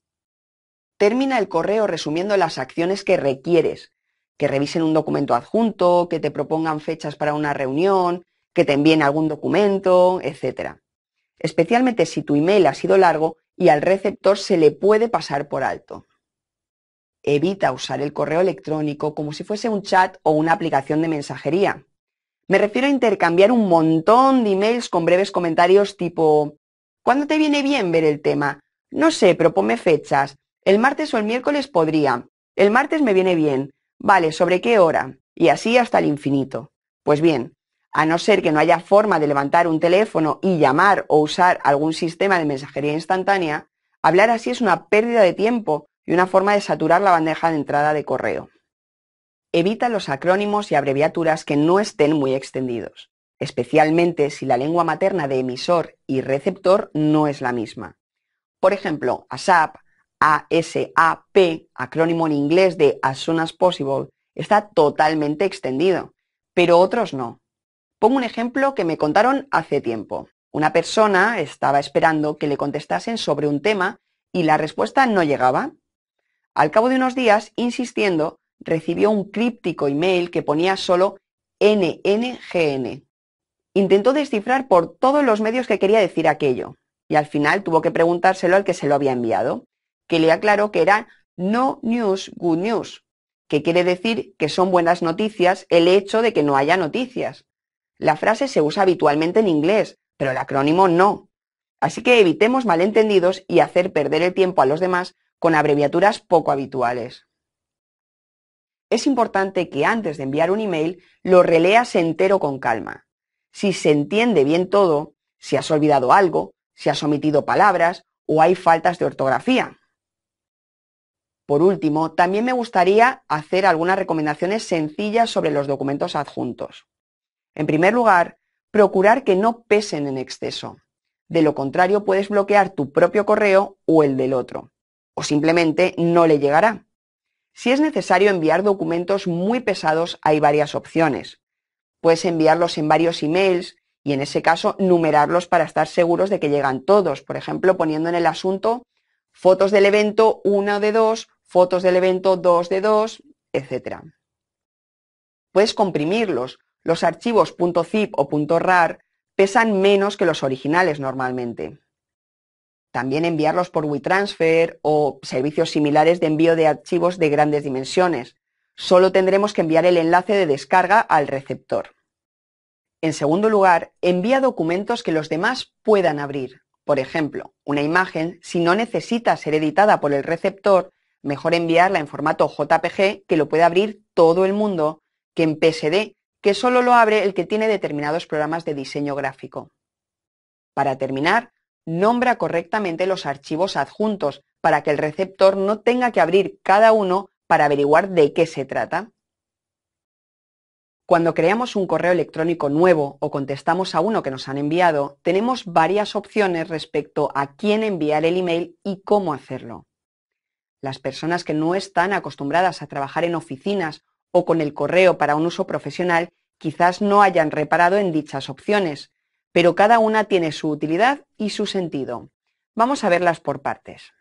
Termina el correo resumiendo las acciones que requieres, que revisen un documento adjunto, que te propongan fechas para una reunión, que te envíen algún documento, etc. Especialmente si tu email ha sido largo y al receptor se le puede pasar por alto evita usar el correo electrónico como si fuese un chat o una aplicación de mensajería. Me refiero a intercambiar un montón de emails con breves comentarios tipo, ¿cuándo te viene bien ver el tema? No sé, propone fechas. El martes o el miércoles podría. El martes me viene bien. Vale, ¿sobre qué hora? Y así hasta el infinito. Pues bien, a no ser que no haya forma de levantar un teléfono y llamar o usar algún sistema de mensajería instantánea, hablar así es una pérdida de tiempo y una forma de saturar la bandeja de entrada de correo. Evita los acrónimos y abreviaturas que no estén muy extendidos, especialmente si la lengua materna de emisor y receptor no es la misma. Por ejemplo, ASAP, ASAP, acrónimo en inglés de As Soon as Possible, está totalmente extendido, pero otros no. Pongo un ejemplo que me contaron hace tiempo. Una persona estaba esperando que le contestasen sobre un tema y la respuesta no llegaba. Al cabo de unos días, insistiendo, recibió un críptico email que ponía solo NNGN. Intentó descifrar por todos los medios que quería decir aquello, y al final tuvo que preguntárselo al que se lo había enviado, que le aclaró que era no news, good news, que quiere decir que son buenas noticias el hecho de que no haya noticias. La frase se usa habitualmente en inglés, pero el acrónimo no. Así que evitemos malentendidos y hacer perder el tiempo a los demás con abreviaturas poco habituales. Es importante que antes de enviar un email lo releas entero con calma. Si se entiende bien todo, si has olvidado algo, si has omitido palabras o hay faltas de ortografía. Por último, también me gustaría hacer algunas recomendaciones sencillas sobre los documentos adjuntos. En primer lugar, procurar que no pesen en exceso. De lo contrario, puedes bloquear tu propio correo o el del otro o simplemente no le llegará. Si es necesario enviar documentos muy pesados, hay varias opciones. Puedes enviarlos en varios emails y en ese caso numerarlos para estar seguros de que llegan todos. Por ejemplo, poniendo en el asunto fotos del evento 1 de 2, fotos del evento 2 de 2, etc. Puedes comprimirlos. Los archivos .zip o .rar pesan menos que los originales normalmente. También enviarlos por WeTransfer o servicios similares de envío de archivos de grandes dimensiones. Solo tendremos que enviar el enlace de descarga al receptor. En segundo lugar, envía documentos que los demás puedan abrir. Por ejemplo, una imagen, si no necesita ser editada por el receptor, mejor enviarla en formato JPG que lo puede abrir todo el mundo, que en PSD, que solo lo abre el que tiene determinados programas de diseño gráfico. Para terminar, nombra correctamente los archivos adjuntos para que el receptor no tenga que abrir cada uno para averiguar de qué se trata. Cuando creamos un correo electrónico nuevo o contestamos a uno que nos han enviado, tenemos varias opciones respecto a quién enviar el email y cómo hacerlo. Las personas que no están acostumbradas a trabajar en oficinas o con el correo para un uso profesional quizás no hayan reparado en dichas opciones, pero cada una tiene su utilidad y su sentido. Vamos a verlas por partes.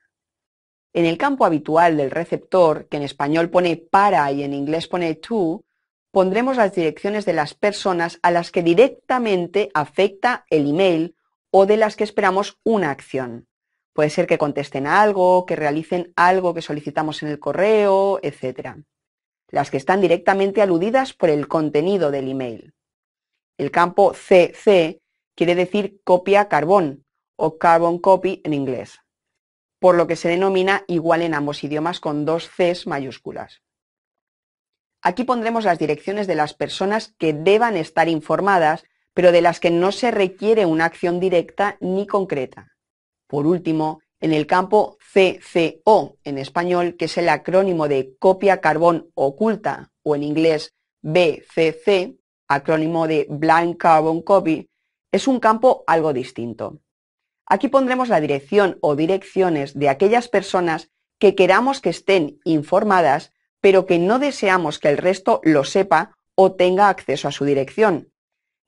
En el campo habitual del receptor, que en español pone para y en inglés pone to, pondremos las direcciones de las personas a las que directamente afecta el email o de las que esperamos una acción. Puede ser que contesten algo, que realicen algo que solicitamos en el correo, etc. Las que están directamente aludidas por el contenido del email. El campo CC quiere decir copia carbón o carbon copy en inglés, por lo que se denomina igual en ambos idiomas con dos Cs mayúsculas. Aquí pondremos las direcciones de las personas que deban estar informadas, pero de las que no se requiere una acción directa ni concreta. Por último, en el campo CCO en español, que es el acrónimo de copia carbón oculta, o en inglés BCC, acrónimo de Blind Carbon Copy, es un campo algo distinto. Aquí pondremos la dirección o direcciones de aquellas personas que queramos que estén informadas, pero que no deseamos que el resto lo sepa o tenga acceso a su dirección.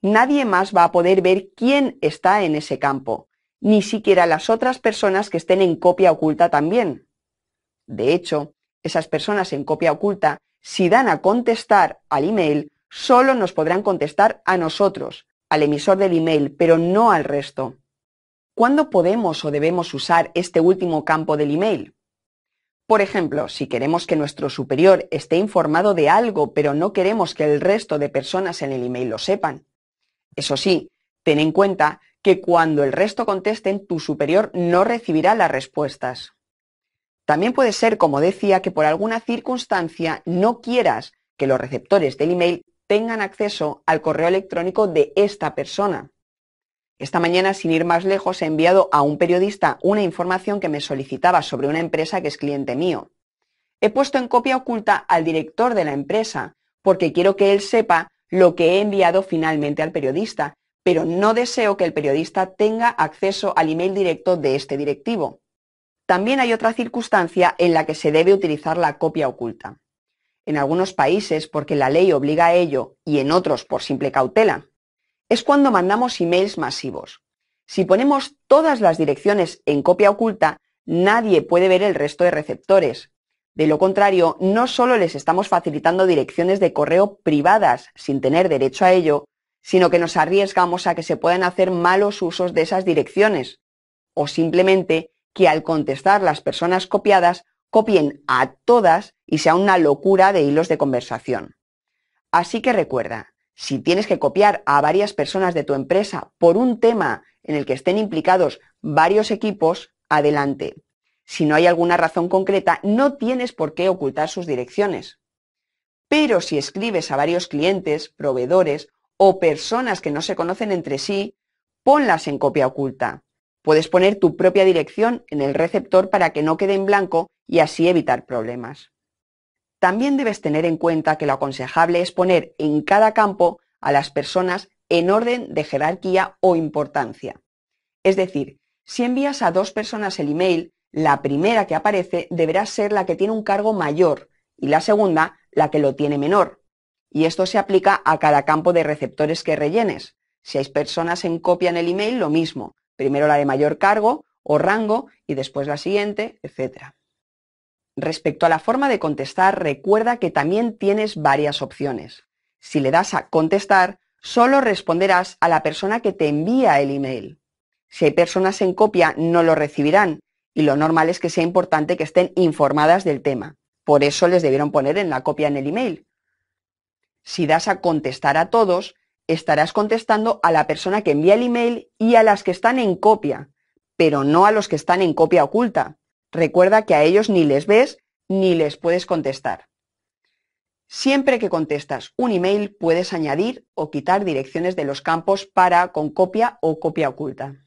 Nadie más va a poder ver quién está en ese campo, ni siquiera las otras personas que estén en copia oculta también. De hecho, esas personas en copia oculta, si dan a contestar al email, solo nos podrán contestar a nosotros, al emisor del email, pero no al resto. ¿Cuándo podemos o debemos usar este último campo del email? Por ejemplo, si queremos que nuestro superior esté informado de algo, pero no queremos que el resto de personas en el email lo sepan. Eso sí, ten en cuenta que cuando el resto contesten, tu superior no recibirá las respuestas. También puede ser, como decía, que por alguna circunstancia no quieras que los receptores del email tengan acceso al correo electrónico de esta persona. Esta mañana, sin ir más lejos, he enviado a un periodista una información que me solicitaba sobre una empresa que es cliente mío. He puesto en copia oculta al director de la empresa, porque quiero que él sepa lo que he enviado finalmente al periodista, pero no deseo que el periodista tenga acceso al email directo de este directivo. También hay otra circunstancia en la que se debe utilizar la copia oculta en algunos países porque la ley obliga a ello y en otros por simple cautela, es cuando mandamos emails masivos. Si ponemos todas las direcciones en copia oculta, nadie puede ver el resto de receptores. De lo contrario, no solo les estamos facilitando direcciones de correo privadas sin tener derecho a ello, sino que nos arriesgamos a que se puedan hacer malos usos de esas direcciones, o simplemente que al contestar las personas copiadas copien a todas y sea una locura de hilos de conversación. Así que recuerda, si tienes que copiar a varias personas de tu empresa por un tema en el que estén implicados varios equipos, adelante. Si no hay alguna razón concreta, no tienes por qué ocultar sus direcciones. Pero si escribes a varios clientes, proveedores o personas que no se conocen entre sí, ponlas en copia oculta. Puedes poner tu propia dirección en el receptor para que no quede en blanco y así evitar problemas. También debes tener en cuenta que lo aconsejable es poner en cada campo a las personas en orden de jerarquía o importancia. Es decir, si envías a dos personas el email, la primera que aparece deberá ser la que tiene un cargo mayor y la segunda la que lo tiene menor. Y esto se aplica a cada campo de receptores que rellenes. Si hay personas en copia en el email, lo mismo. Primero la de mayor cargo o rango y después la siguiente, etcétera. Respecto a la forma de contestar, recuerda que también tienes varias opciones. Si le das a contestar, solo responderás a la persona que te envía el email. Si hay personas en copia, no lo recibirán y lo normal es que sea importante que estén informadas del tema. Por eso les debieron poner en la copia en el email. Si das a contestar a todos, estarás contestando a la persona que envía el email y a las que están en copia, pero no a los que están en copia oculta. Recuerda que a ellos ni les ves ni les puedes contestar. Siempre que contestas un email puedes añadir o quitar direcciones de los campos para con copia o copia oculta.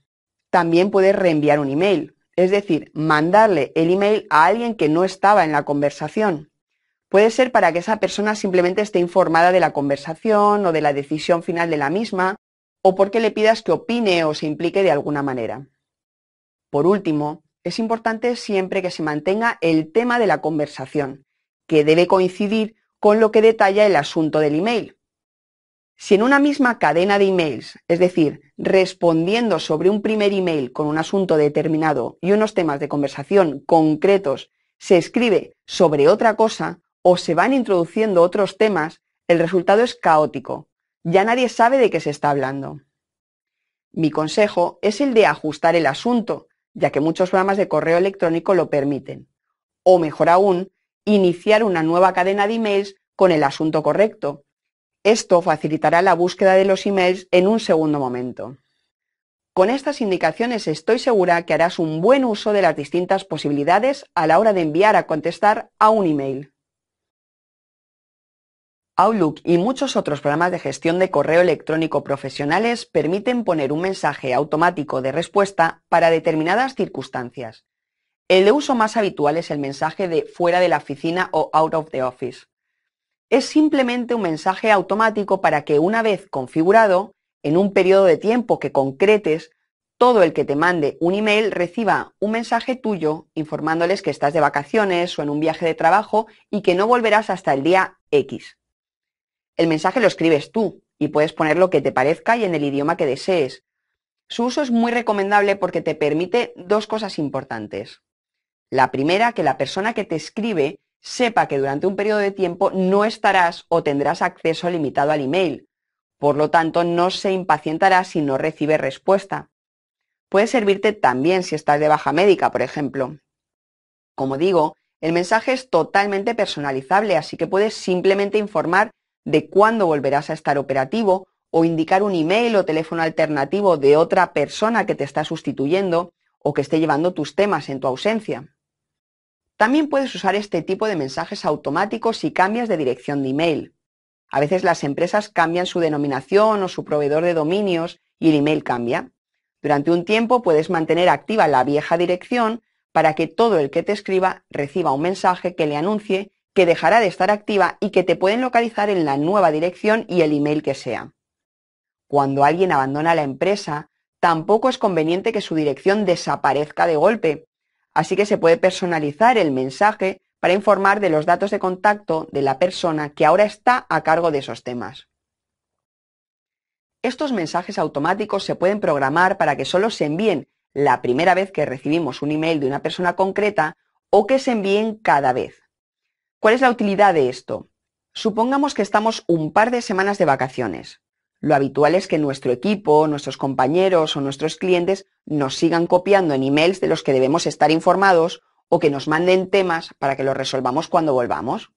También puedes reenviar un email, es decir, mandarle el email a alguien que no estaba en la conversación. Puede ser para que esa persona simplemente esté informada de la conversación o de la decisión final de la misma, o porque le pidas que opine o se implique de alguna manera. Por último, es importante siempre que se mantenga el tema de la conversación, que debe coincidir con lo que detalla el asunto del email. Si en una misma cadena de emails, es decir, respondiendo sobre un primer email con un asunto determinado y unos temas de conversación concretos, se escribe sobre otra cosa o se van introduciendo otros temas, el resultado es caótico. Ya nadie sabe de qué se está hablando. Mi consejo es el de ajustar el asunto, ya que muchos programas de correo electrónico lo permiten. O mejor aún, iniciar una nueva cadena de emails con el asunto correcto. Esto facilitará la búsqueda de los emails en un segundo momento. Con estas indicaciones estoy segura que harás un buen uso de las distintas posibilidades a la hora de enviar a contestar a un email. Outlook y muchos otros programas de gestión de correo electrónico profesionales permiten poner un mensaje automático de respuesta para determinadas circunstancias. El de uso más habitual es el mensaje de fuera de la oficina o out of the office. Es simplemente un mensaje automático para que una vez configurado, en un periodo de tiempo que concretes, todo el que te mande un email reciba un mensaje tuyo informándoles que estás de vacaciones o en un viaje de trabajo y que no volverás hasta el día X. El mensaje lo escribes tú y puedes poner lo que te parezca y en el idioma que desees. Su uso es muy recomendable porque te permite dos cosas importantes. La primera, que la persona que te escribe sepa que durante un periodo de tiempo no estarás o tendrás acceso limitado al email. Por lo tanto, no se impacientará si no recibe respuesta. Puede servirte también si estás de baja médica, por ejemplo. Como digo, el mensaje es totalmente personalizable, así que puedes simplemente informar de cuándo volverás a estar operativo o indicar un email o teléfono alternativo de otra persona que te está sustituyendo o que esté llevando tus temas en tu ausencia. También puedes usar este tipo de mensajes automáticos si cambias de dirección de email. A veces las empresas cambian su denominación o su proveedor de dominios y el email cambia. Durante un tiempo puedes mantener activa la vieja dirección para que todo el que te escriba reciba un mensaje que le anuncie que dejará de estar activa y que te pueden localizar en la nueva dirección y el email que sea. Cuando alguien abandona la empresa, tampoco es conveniente que su dirección desaparezca de golpe, así que se puede personalizar el mensaje para informar de los datos de contacto de la persona que ahora está a cargo de esos temas. Estos mensajes automáticos se pueden programar para que solo se envíen la primera vez que recibimos un email de una persona concreta o que se envíen cada vez. ¿Cuál es la utilidad de esto? Supongamos que estamos un par de semanas de vacaciones. Lo habitual es que nuestro equipo, nuestros compañeros o nuestros clientes nos sigan copiando en emails de los que debemos estar informados o que nos manden temas para que los resolvamos cuando volvamos.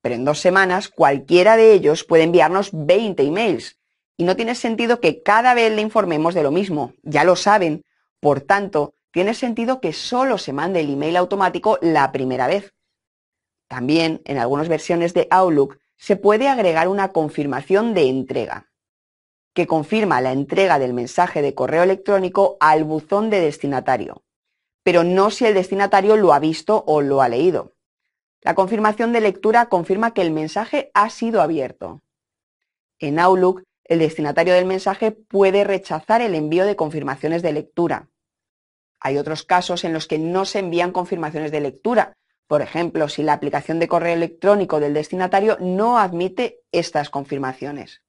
Pero en dos semanas cualquiera de ellos puede enviarnos 20 emails y no tiene sentido que cada vez le informemos de lo mismo, ya lo saben. Por tanto, tiene sentido que solo se mande el email automático la primera vez. También en algunas versiones de Outlook se puede agregar una confirmación de entrega, que confirma la entrega del mensaje de correo electrónico al buzón de destinatario, pero no si el destinatario lo ha visto o lo ha leído. La confirmación de lectura confirma que el mensaje ha sido abierto. En Outlook, el destinatario del mensaje puede rechazar el envío de confirmaciones de lectura. Hay otros casos en los que no se envían confirmaciones de lectura, por ejemplo, si la aplicación de correo electrónico del destinatario no admite estas confirmaciones.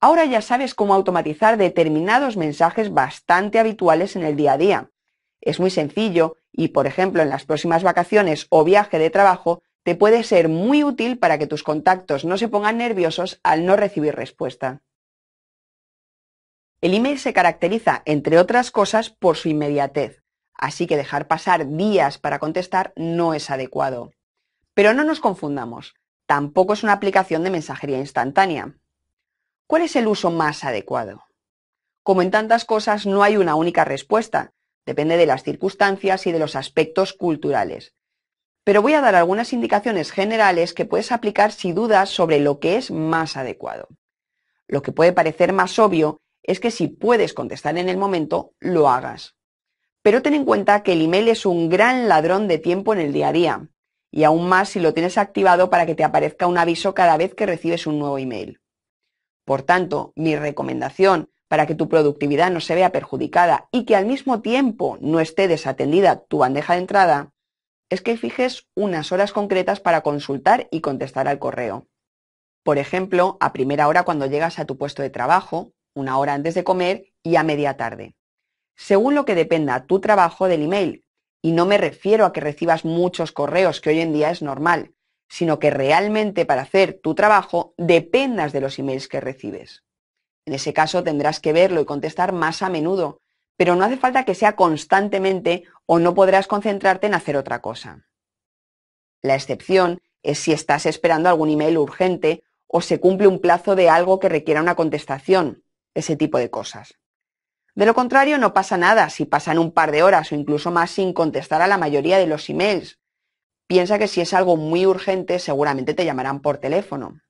Ahora ya sabes cómo automatizar determinados mensajes bastante habituales en el día a día. Es muy sencillo y, por ejemplo, en las próximas vacaciones o viaje de trabajo, te puede ser muy útil para que tus contactos no se pongan nerviosos al no recibir respuesta. El email se caracteriza, entre otras cosas, por su inmediatez. Así que dejar pasar días para contestar no es adecuado. Pero no nos confundamos, tampoco es una aplicación de mensajería instantánea. ¿Cuál es el uso más adecuado? Como en tantas cosas, no hay una única respuesta, depende de las circunstancias y de los aspectos culturales. Pero voy a dar algunas indicaciones generales que puedes aplicar si dudas sobre lo que es más adecuado. Lo que puede parecer más obvio es que si puedes contestar en el momento, lo hagas. Pero ten en cuenta que el email es un gran ladrón de tiempo en el día a día, y aún más si lo tienes activado para que te aparezca un aviso cada vez que recibes un nuevo email. Por tanto, mi recomendación para que tu productividad no se vea perjudicada y que al mismo tiempo no esté desatendida tu bandeja de entrada, es que fijes unas horas concretas para consultar y contestar al correo. Por ejemplo, a primera hora cuando llegas a tu puesto de trabajo, una hora antes de comer y a media tarde según lo que dependa tu trabajo del email. Y no me refiero a que recibas muchos correos, que hoy en día es normal, sino que realmente para hacer tu trabajo dependas de los emails que recibes. En ese caso tendrás que verlo y contestar más a menudo, pero no hace falta que sea constantemente o no podrás concentrarte en hacer otra cosa. La excepción es si estás esperando algún email urgente o se cumple un plazo de algo que requiera una contestación, ese tipo de cosas. De lo contrario, no pasa nada si pasan un par de horas o incluso más sin contestar a la mayoría de los emails. Piensa que si es algo muy urgente, seguramente te llamarán por teléfono.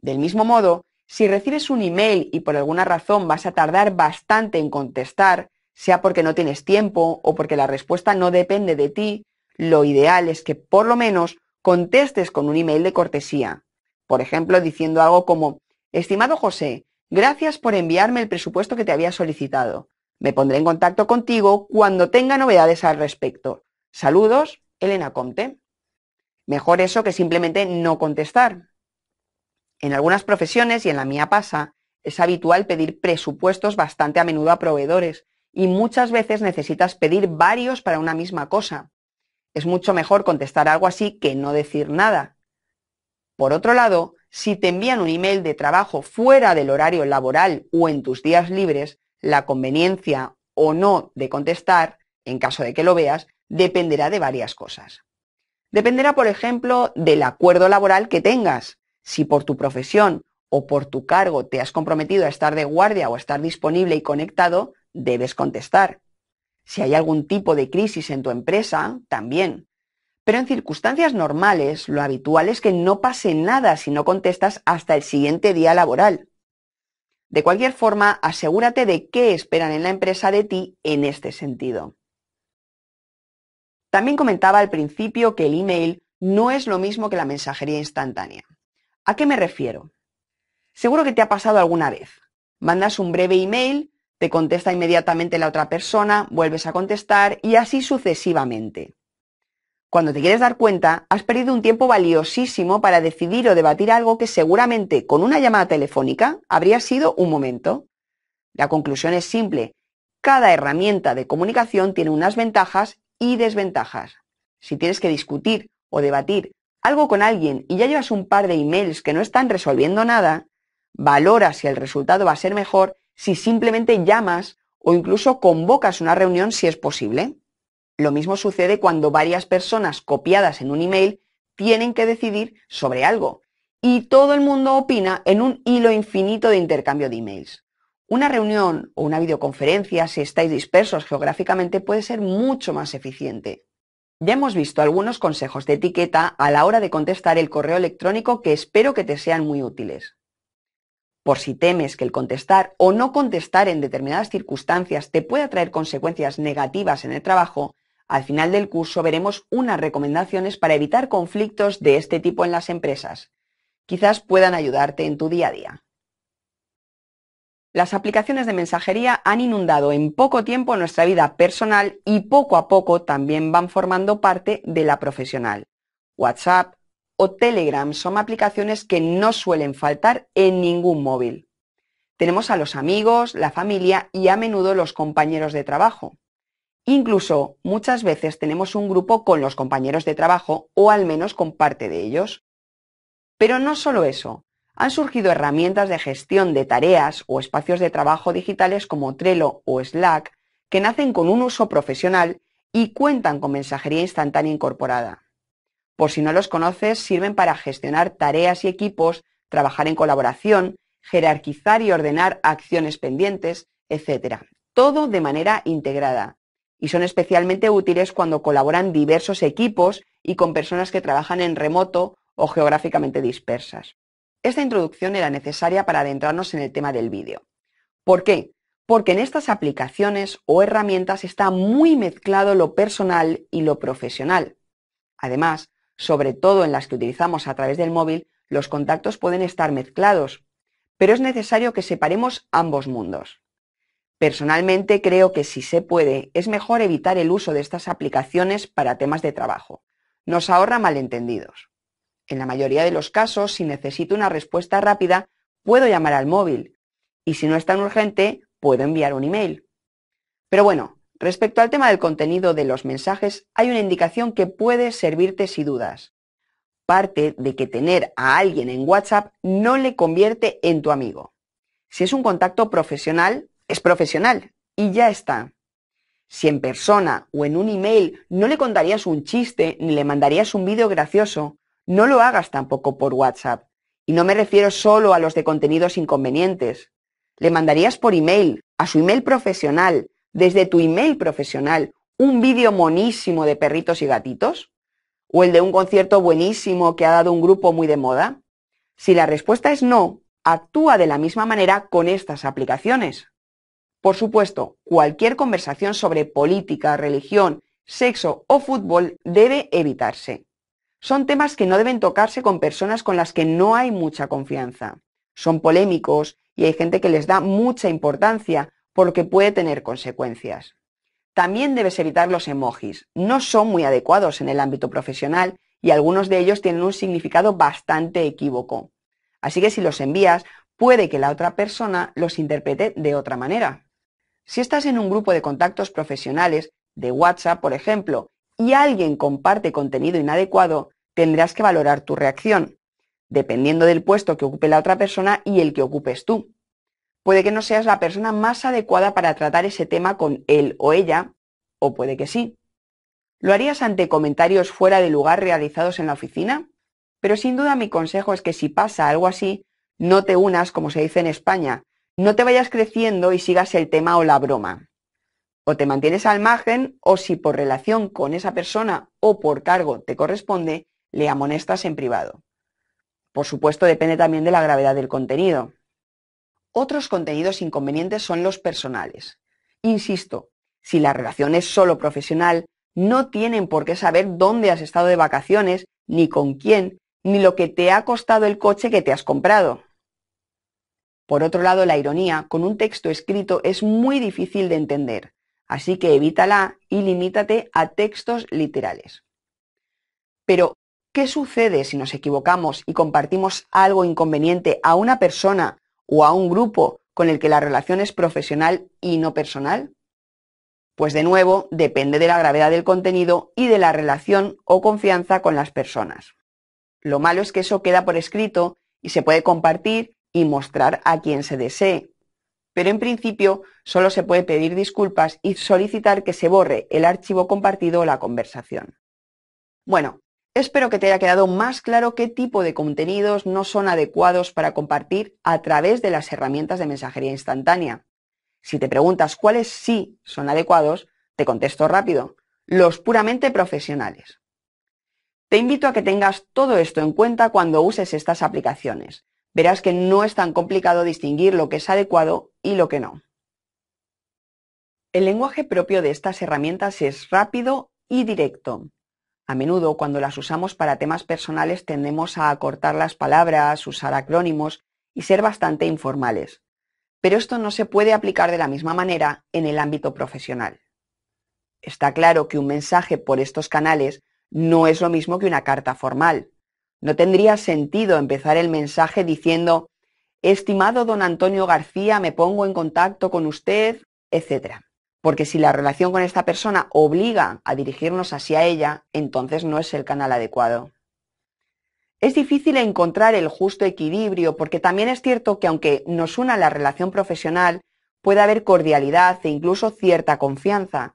Del mismo modo, si recibes un email y por alguna razón vas a tardar bastante en contestar, sea porque no tienes tiempo o porque la respuesta no depende de ti, lo ideal es que por lo menos contestes con un email de cortesía. Por ejemplo, diciendo algo como, estimado José, Gracias por enviarme el presupuesto que te había solicitado. Me pondré en contacto contigo cuando tenga novedades al respecto. Saludos, Elena Comte. Mejor eso que simplemente no contestar. En algunas profesiones, y en la mía pasa, es habitual pedir presupuestos bastante a menudo a proveedores, y muchas veces necesitas pedir varios para una misma cosa. Es mucho mejor contestar algo así que no decir nada. Por otro lado, si te envían un email de trabajo fuera del horario laboral o en tus días libres, la conveniencia o no de contestar, en caso de que lo veas, dependerá de varias cosas. Dependerá, por ejemplo, del acuerdo laboral que tengas. Si por tu profesión o por tu cargo te has comprometido a estar de guardia o a estar disponible y conectado, debes contestar. Si hay algún tipo de crisis en tu empresa, también. Pero en circunstancias normales, lo habitual es que no pase nada si no contestas hasta el siguiente día laboral. De cualquier forma, asegúrate de qué esperan en la empresa de ti en este sentido. También comentaba al principio que el email no es lo mismo que la mensajería instantánea. ¿A qué me refiero? Seguro que te ha pasado alguna vez. Mandas un breve email, te contesta inmediatamente la otra persona, vuelves a contestar y así sucesivamente. Cuando te quieres dar cuenta, has perdido un tiempo valiosísimo para decidir o debatir algo que seguramente con una llamada telefónica habría sido un momento. La conclusión es simple. Cada herramienta de comunicación tiene unas ventajas y desventajas. Si tienes que discutir o debatir algo con alguien y ya llevas un par de emails que no están resolviendo nada, valora si el resultado va a ser mejor si simplemente llamas o incluso convocas una reunión si es posible. Lo mismo sucede cuando varias personas copiadas en un email tienen que decidir sobre algo y todo el mundo opina en un hilo infinito de intercambio de emails. Una reunión o una videoconferencia, si estáis dispersos geográficamente, puede ser mucho más eficiente. Ya hemos visto algunos consejos de etiqueta a la hora de contestar el correo electrónico que espero que te sean muy útiles. Por si temes que el contestar o no contestar en determinadas circunstancias te pueda traer consecuencias negativas en el trabajo, al final del curso veremos unas recomendaciones para evitar conflictos de este tipo en las empresas. Quizás puedan ayudarte en tu día a día. Las aplicaciones de mensajería han inundado en poco tiempo nuestra vida personal y poco a poco también van formando parte de la profesional. WhatsApp o Telegram son aplicaciones que no suelen faltar en ningún móvil. Tenemos a los amigos, la familia y a menudo los compañeros de trabajo. Incluso muchas veces tenemos un grupo con los compañeros de trabajo o al menos con parte de ellos. Pero no solo eso, han surgido herramientas de gestión de tareas o espacios de trabajo digitales como Trello o Slack que nacen con un uso profesional y cuentan con mensajería instantánea incorporada. Por si no los conoces, sirven para gestionar tareas y equipos, trabajar en colaboración, jerarquizar y ordenar acciones pendientes, etc. Todo de manera integrada, y son especialmente útiles cuando colaboran diversos equipos y con personas que trabajan en remoto o geográficamente dispersas. Esta introducción era necesaria para adentrarnos en el tema del vídeo. ¿Por qué? Porque en estas aplicaciones o herramientas está muy mezclado lo personal y lo profesional. Además, sobre todo en las que utilizamos a través del móvil, los contactos pueden estar mezclados, pero es necesario que separemos ambos mundos. Personalmente creo que si se puede, es mejor evitar el uso de estas aplicaciones para temas de trabajo. Nos ahorra malentendidos. En la mayoría de los casos, si necesito una respuesta rápida, puedo llamar al móvil. Y si no es tan urgente, puedo enviar un email. Pero bueno, respecto al tema del contenido de los mensajes, hay una indicación que puede servirte si dudas. Parte de que tener a alguien en WhatsApp no le convierte en tu amigo. Si es un contacto profesional, es profesional y ya está. Si en persona o en un email no le contarías un chiste ni le mandarías un vídeo gracioso, no lo hagas tampoco por WhatsApp. Y no me refiero solo a los de contenidos inconvenientes. Le mandarías por email, a su email profesional, desde tu email profesional, un vídeo monísimo de perritos y gatitos? ¿O el de un concierto buenísimo que ha dado un grupo muy de moda? Si la respuesta es no, actúa de la misma manera con estas aplicaciones. Por supuesto, cualquier conversación sobre política, religión, sexo o fútbol debe evitarse. Son temas que no deben tocarse con personas con las que no hay mucha confianza. Son polémicos y hay gente que les da mucha importancia, por lo que puede tener consecuencias. También debes evitar los emojis. No son muy adecuados en el ámbito profesional y algunos de ellos tienen un significado bastante equívoco. Así que si los envías, puede que la otra persona los interprete de otra manera. Si estás en un grupo de contactos profesionales, de WhatsApp, por ejemplo, y alguien comparte contenido inadecuado, tendrás que valorar tu reacción, dependiendo del puesto que ocupe la otra persona y el que ocupes tú. Puede que no seas la persona más adecuada para tratar ese tema con él o ella, o puede que sí. ¿Lo harías ante comentarios fuera de lugar realizados en la oficina? Pero sin duda mi consejo es que si pasa algo así, no te unas, como se dice en España, no te vayas creciendo y sigas el tema o la broma. O te mantienes al margen o si por relación con esa persona o por cargo te corresponde, le amonestas en privado. Por supuesto, depende también de la gravedad del contenido. Otros contenidos inconvenientes son los personales. Insisto, si la relación es solo profesional, no tienen por qué saber dónde has estado de vacaciones, ni con quién, ni lo que te ha costado el coche que te has comprado. Por otro lado, la ironía con un texto escrito es muy difícil de entender, así que evítala y limítate a textos literales. Pero, ¿qué sucede si nos equivocamos y compartimos algo inconveniente a una persona o a un grupo con el que la relación es profesional y no personal? Pues de nuevo, depende de la gravedad del contenido y de la relación o confianza con las personas. Lo malo es que eso queda por escrito y se puede compartir y mostrar a quien se desee. Pero en principio solo se puede pedir disculpas y solicitar que se borre el archivo compartido o la conversación. Bueno, espero que te haya quedado más claro qué tipo de contenidos no son adecuados para compartir a través de las herramientas de mensajería instantánea. Si te preguntas cuáles sí son adecuados, te contesto rápido, los puramente profesionales. Te invito a que tengas todo esto en cuenta cuando uses estas aplicaciones, verás que no es tan complicado distinguir lo que es adecuado y lo que no. El lenguaje propio de estas herramientas es rápido y directo. A menudo cuando las usamos para temas personales tendemos a acortar las palabras, usar acrónimos y ser bastante informales. Pero esto no se puede aplicar de la misma manera en el ámbito profesional. Está claro que un mensaje por estos canales no es lo mismo que una carta formal, no tendría sentido empezar el mensaje diciendo, estimado don Antonio García, me pongo en contacto con usted, etc. Porque si la relación con esta persona obliga a dirigirnos hacia ella, entonces no es el canal adecuado. Es difícil encontrar el justo equilibrio porque también es cierto que aunque nos una la relación profesional, puede haber cordialidad e incluso cierta confianza.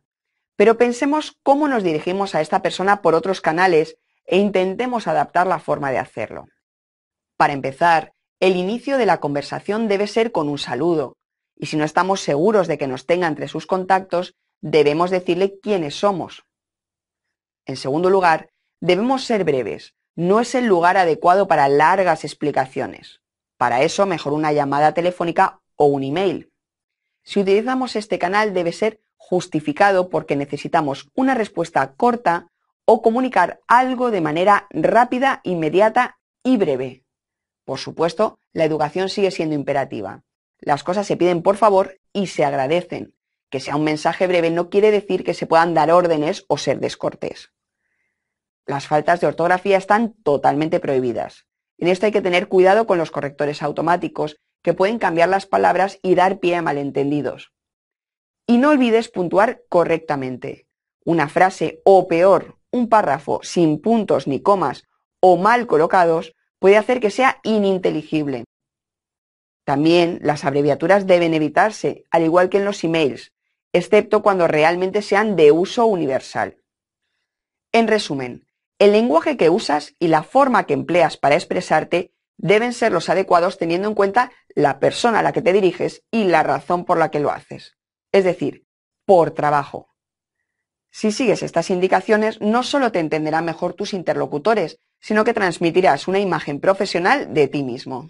Pero pensemos cómo nos dirigimos a esta persona por otros canales e intentemos adaptar la forma de hacerlo. Para empezar, el inicio de la conversación debe ser con un saludo, y si no estamos seguros de que nos tenga entre sus contactos, debemos decirle quiénes somos. En segundo lugar, debemos ser breves. No es el lugar adecuado para largas explicaciones. Para eso, mejor una llamada telefónica o un email. Si utilizamos este canal debe ser justificado porque necesitamos una respuesta corta o comunicar algo de manera rápida, inmediata y breve. Por supuesto, la educación sigue siendo imperativa. Las cosas se piden por favor y se agradecen. Que sea un mensaje breve no quiere decir que se puedan dar órdenes o ser descortés. Las faltas de ortografía están totalmente prohibidas. En esto hay que tener cuidado con los correctores automáticos, que pueden cambiar las palabras y dar pie a malentendidos. Y no olvides puntuar correctamente. Una frase o peor, un párrafo sin puntos ni comas o mal colocados puede hacer que sea ininteligible. También las abreviaturas deben evitarse, al igual que en los emails, excepto cuando realmente sean de uso universal. En resumen, el lenguaje que usas y la forma que empleas para expresarte deben ser los adecuados teniendo en cuenta la persona a la que te diriges y la razón por la que lo haces, es decir, por trabajo. Si sigues estas indicaciones, no solo te entenderán mejor tus interlocutores, sino que transmitirás una imagen profesional de ti mismo.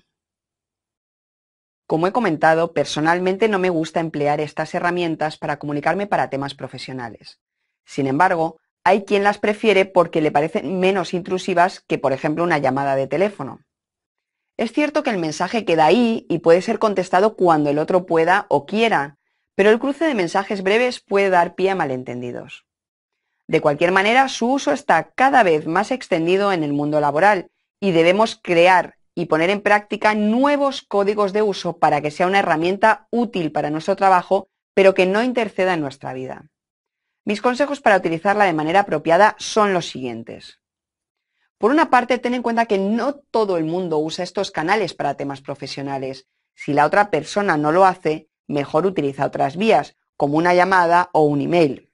Como he comentado, personalmente no me gusta emplear estas herramientas para comunicarme para temas profesionales. Sin embargo, hay quien las prefiere porque le parecen menos intrusivas que, por ejemplo, una llamada de teléfono. Es cierto que el mensaje queda ahí y puede ser contestado cuando el otro pueda o quiera, pero el cruce de mensajes breves puede dar pie a malentendidos. De cualquier manera, su uso está cada vez más extendido en el mundo laboral y debemos crear y poner en práctica nuevos códigos de uso para que sea una herramienta útil para nuestro trabajo, pero que no interceda en nuestra vida. Mis consejos para utilizarla de manera apropiada son los siguientes. Por una parte, ten en cuenta que no todo el mundo usa estos canales para temas profesionales. Si la otra persona no lo hace, mejor utiliza otras vías, como una llamada o un email.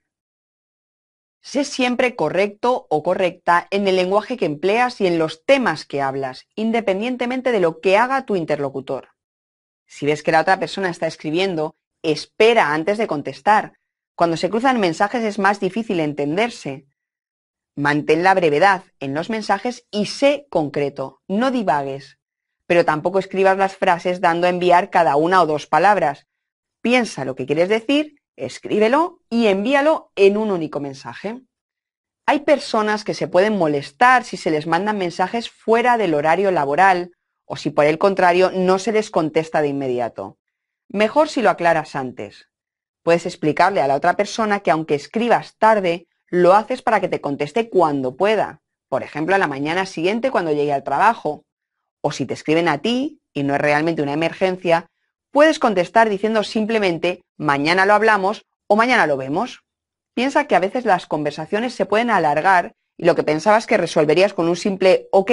Sé siempre correcto o correcta en el lenguaje que empleas y en los temas que hablas, independientemente de lo que haga tu interlocutor. Si ves que la otra persona está escribiendo, espera antes de contestar. Cuando se cruzan mensajes es más difícil entenderse. Mantén la brevedad en los mensajes y sé concreto, no divagues, pero tampoco escribas las frases dando a enviar cada una o dos palabras. Piensa lo que quieres decir escríbelo y envíalo en un único mensaje. Hay personas que se pueden molestar si se les mandan mensajes fuera del horario laboral o si por el contrario no se les contesta de inmediato. Mejor si lo aclaras antes. Puedes explicarle a la otra persona que aunque escribas tarde, lo haces para que te conteste cuando pueda, por ejemplo a la mañana siguiente cuando llegue al trabajo. O si te escriben a ti y no es realmente una emergencia, puedes contestar diciendo simplemente mañana lo hablamos o mañana lo vemos. Piensa que a veces las conversaciones se pueden alargar y lo que pensabas que resolverías con un simple ok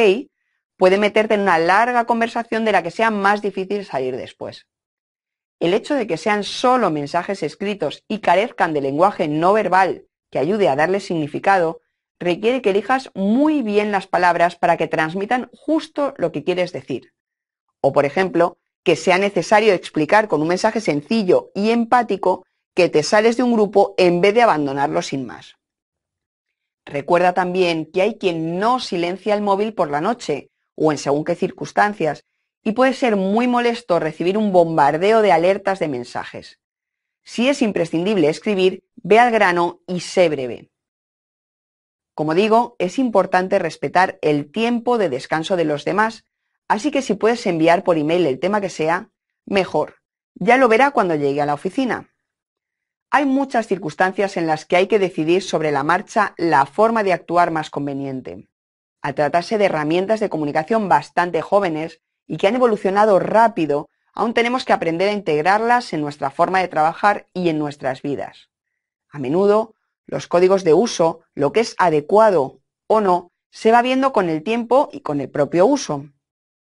puede meterte en una larga conversación de la que sea más difícil salir después. El hecho de que sean solo mensajes escritos y carezcan de lenguaje no verbal que ayude a darle significado requiere que elijas muy bien las palabras para que transmitan justo lo que quieres decir. O, por ejemplo, que sea necesario explicar con un mensaje sencillo y empático que te sales de un grupo en vez de abandonarlo sin más. Recuerda también que hay quien no silencia el móvil por la noche o en según qué circunstancias y puede ser muy molesto recibir un bombardeo de alertas de mensajes. Si es imprescindible escribir, ve al grano y sé breve. Como digo, es importante respetar el tiempo de descanso de los demás Así que si puedes enviar por email el tema que sea, mejor. Ya lo verá cuando llegue a la oficina. Hay muchas circunstancias en las que hay que decidir sobre la marcha la forma de actuar más conveniente. Al tratarse de herramientas de comunicación bastante jóvenes y que han evolucionado rápido, aún tenemos que aprender a integrarlas en nuestra forma de trabajar y en nuestras vidas. A menudo, los códigos de uso, lo que es adecuado o no, se va viendo con el tiempo y con el propio uso.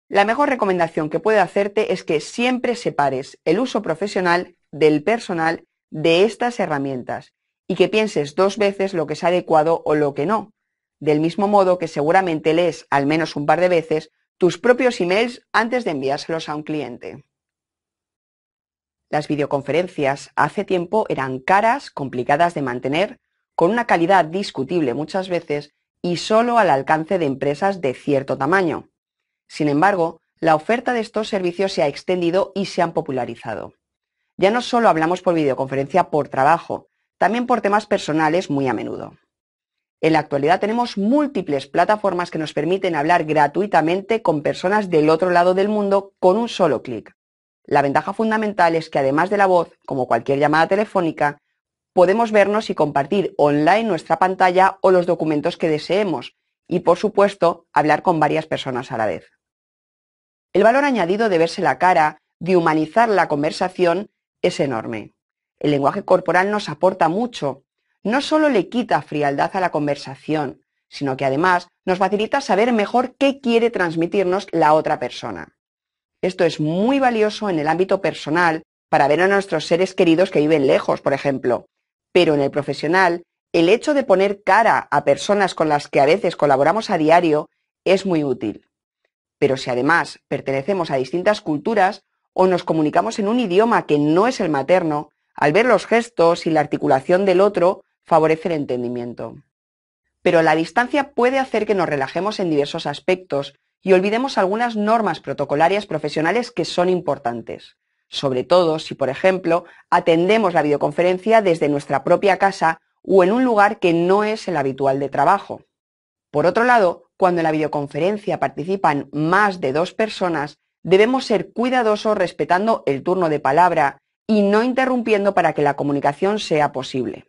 La mejor recomendación que puedo hacerte es que siempre separes el uso profesional del personal de estas herramientas y que pienses dos veces lo que es adecuado o lo que no, del mismo modo que seguramente lees al menos un par de veces tus propios emails antes de enviárselos a un cliente. Las videoconferencias hace tiempo eran caras, complicadas de mantener, con una calidad discutible muchas veces y solo al alcance de empresas de cierto tamaño. Sin embargo, la oferta de estos servicios se ha extendido y se han popularizado. Ya no solo hablamos por videoconferencia por trabajo, también por temas personales muy a menudo. En la actualidad tenemos múltiples plataformas que nos permiten hablar gratuitamente con personas del otro lado del mundo con un solo clic. La ventaja fundamental es que además de la voz, como cualquier llamada telefónica, podemos vernos y compartir online nuestra pantalla o los documentos que deseemos y, por supuesto, hablar con varias personas a la vez. El valor añadido de verse la cara, de humanizar la conversación, es enorme. El lenguaje corporal nos aporta mucho. No solo le quita frialdad a la conversación, sino que además nos facilita saber mejor qué quiere transmitirnos la otra persona. Esto es muy valioso en el ámbito personal para ver a nuestros seres queridos que viven lejos, por ejemplo. Pero en el profesional, el hecho de poner cara a personas con las que a veces colaboramos a diario es muy útil. Pero si además pertenecemos a distintas culturas o nos comunicamos en un idioma que no es el materno, al ver los gestos y la articulación del otro, favorece el entendimiento. Pero la distancia puede hacer que nos relajemos en diversos aspectos y olvidemos algunas normas protocolarias profesionales que son importantes, sobre todo si, por ejemplo, atendemos la videoconferencia desde nuestra propia casa o en un lugar que no es el habitual de trabajo. Por otro lado, cuando en la videoconferencia participan más de dos personas, debemos ser cuidadosos respetando el turno de palabra y no interrumpiendo para que la comunicación sea posible.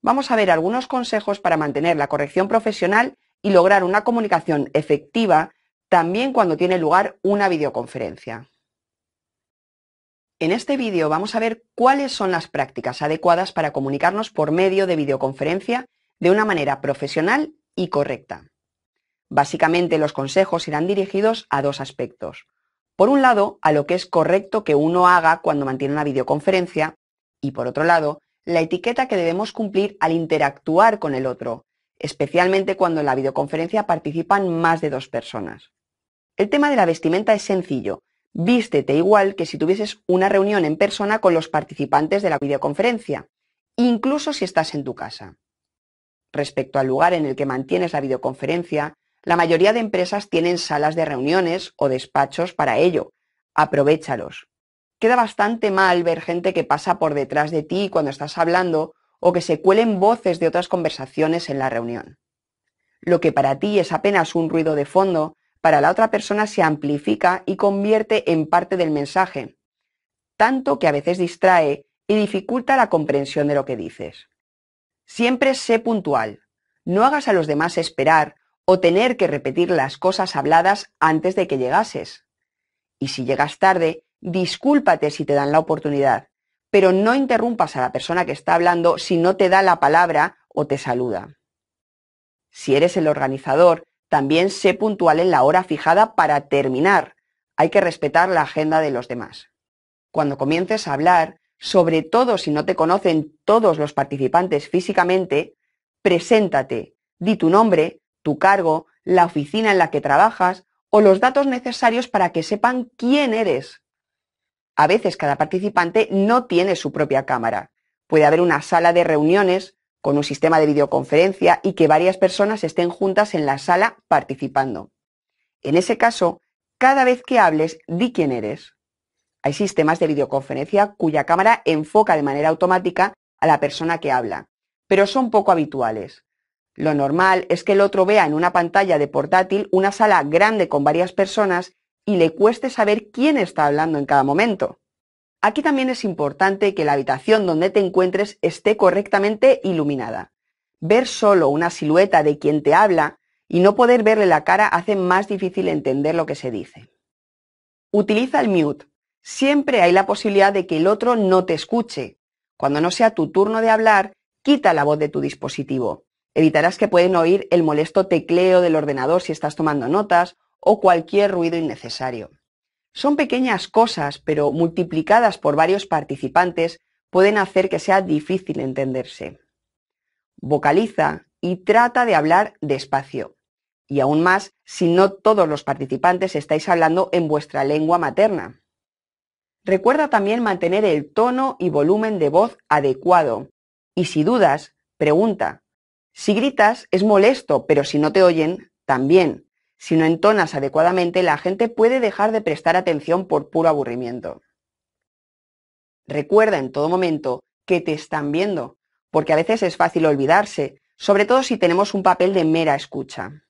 Vamos a ver algunos consejos para mantener la corrección profesional y lograr una comunicación efectiva también cuando tiene lugar una videoconferencia. En este vídeo vamos a ver cuáles son las prácticas adecuadas para comunicarnos por medio de videoconferencia de una manera profesional y correcta. Básicamente los consejos irán dirigidos a dos aspectos. Por un lado, a lo que es correcto que uno haga cuando mantiene una videoconferencia y por otro lado, la etiqueta que debemos cumplir al interactuar con el otro, especialmente cuando en la videoconferencia participan más de dos personas. El tema de la vestimenta es sencillo. Vístete igual que si tuvieses una reunión en persona con los participantes de la videoconferencia, incluso si estás en tu casa. Respecto al lugar en el que mantienes la videoconferencia, la mayoría de empresas tienen salas de reuniones o despachos para ello. Aprovechalos. Queda bastante mal ver gente que pasa por detrás de ti cuando estás hablando o que se cuelen voces de otras conversaciones en la reunión. Lo que para ti es apenas un ruido de fondo, para la otra persona se amplifica y convierte en parte del mensaje, tanto que a veces distrae y dificulta la comprensión de lo que dices. Siempre sé puntual. No hagas a los demás esperar o tener que repetir las cosas habladas antes de que llegases. Y si llegas tarde, discúlpate si te dan la oportunidad, pero no interrumpas a la persona que está hablando si no te da la palabra o te saluda. Si eres el organizador, también sé puntual en la hora fijada para terminar. Hay que respetar la agenda de los demás. Cuando comiences a hablar, sobre todo si no te conocen todos los participantes físicamente, preséntate, di tu nombre, tu cargo, la oficina en la que trabajas o los datos necesarios para que sepan quién eres. A veces cada participante no tiene su propia cámara. Puede haber una sala de reuniones con un sistema de videoconferencia y que varias personas estén juntas en la sala participando. En ese caso, cada vez que hables, di quién eres. Hay sistemas de videoconferencia cuya cámara enfoca de manera automática a la persona que habla, pero son poco habituales. Lo normal es que el otro vea en una pantalla de portátil una sala grande con varias personas y le cueste saber quién está hablando en cada momento. Aquí también es importante que la habitación donde te encuentres esté correctamente iluminada. Ver solo una silueta de quien te habla y no poder verle la cara hace más difícil entender lo que se dice. Utiliza el mute, siempre hay la posibilidad de que el otro no te escuche. Cuando no sea tu turno de hablar, quita la voz de tu dispositivo. Evitarás que pueden oír el molesto tecleo del ordenador si estás tomando notas o cualquier ruido innecesario. Son pequeñas cosas, pero multiplicadas por varios participantes pueden hacer que sea difícil entenderse. Vocaliza y trata de hablar despacio. Y aún más si no todos los participantes estáis hablando en vuestra lengua materna. Recuerda también mantener el tono y volumen de voz adecuado. Y si dudas, pregunta. Si gritas es molesto, pero si no te oyen, también. Si no entonas adecuadamente, la gente puede dejar de prestar atención por puro aburrimiento. Recuerda en todo momento que te están viendo, porque a veces es fácil olvidarse, sobre todo si tenemos un papel de mera escucha.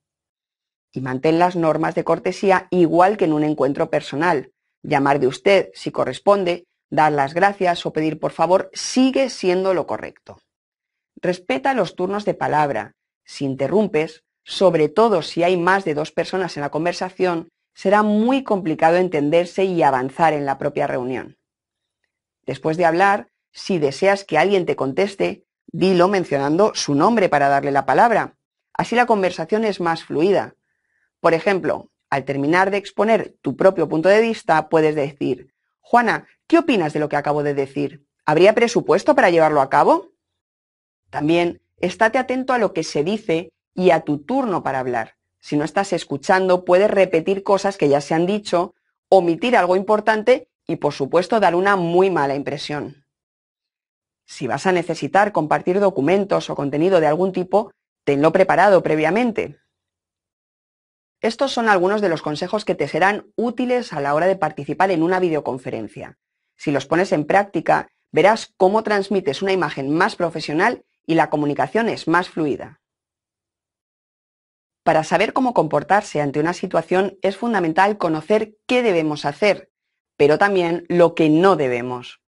Y mantén las normas de cortesía igual que en un encuentro personal. Llamar de usted, si corresponde, dar las gracias o pedir por favor sigue siendo lo correcto. Respeta los turnos de palabra. Si interrumpes, sobre todo si hay más de dos personas en la conversación, será muy complicado entenderse y avanzar en la propia reunión. Después de hablar, si deseas que alguien te conteste, dilo mencionando su nombre para darle la palabra. Así la conversación es más fluida. Por ejemplo, al terminar de exponer tu propio punto de vista, puedes decir, Juana, ¿qué opinas de lo que acabo de decir? ¿Habría presupuesto para llevarlo a cabo? También, estate atento a lo que se dice y a tu turno para hablar. Si no estás escuchando, puedes repetir cosas que ya se han dicho, omitir algo importante y, por supuesto, dar una muy mala impresión. Si vas a necesitar compartir documentos o contenido de algún tipo, tenlo preparado previamente. Estos son algunos de los consejos que te serán útiles a la hora de participar en una videoconferencia. Si los pones en práctica, verás cómo transmites una imagen más profesional y la comunicación es más fluida. Para saber cómo comportarse ante una situación es fundamental conocer qué debemos hacer, pero también lo que no debemos.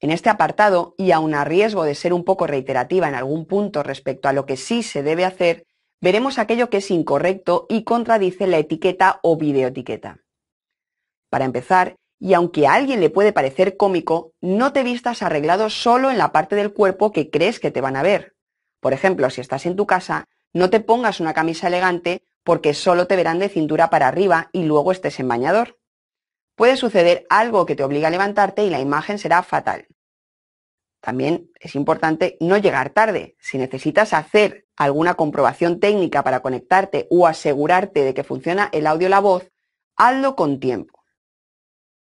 En este apartado, y aún a riesgo de ser un poco reiterativa en algún punto respecto a lo que sí se debe hacer, veremos aquello que es incorrecto y contradice la etiqueta o videoetiqueta. Para empezar, y aunque a alguien le puede parecer cómico, no te vistas arreglado solo en la parte del cuerpo que crees que te van a ver. Por ejemplo, si estás en tu casa, no te pongas una camisa elegante porque solo te verán de cintura para arriba y luego estés en bañador. Puede suceder algo que te obliga a levantarte y la imagen será fatal también es importante no llegar tarde. Si necesitas hacer alguna comprobación técnica para conectarte o asegurarte de que funciona el audio o la voz, hazlo con tiempo.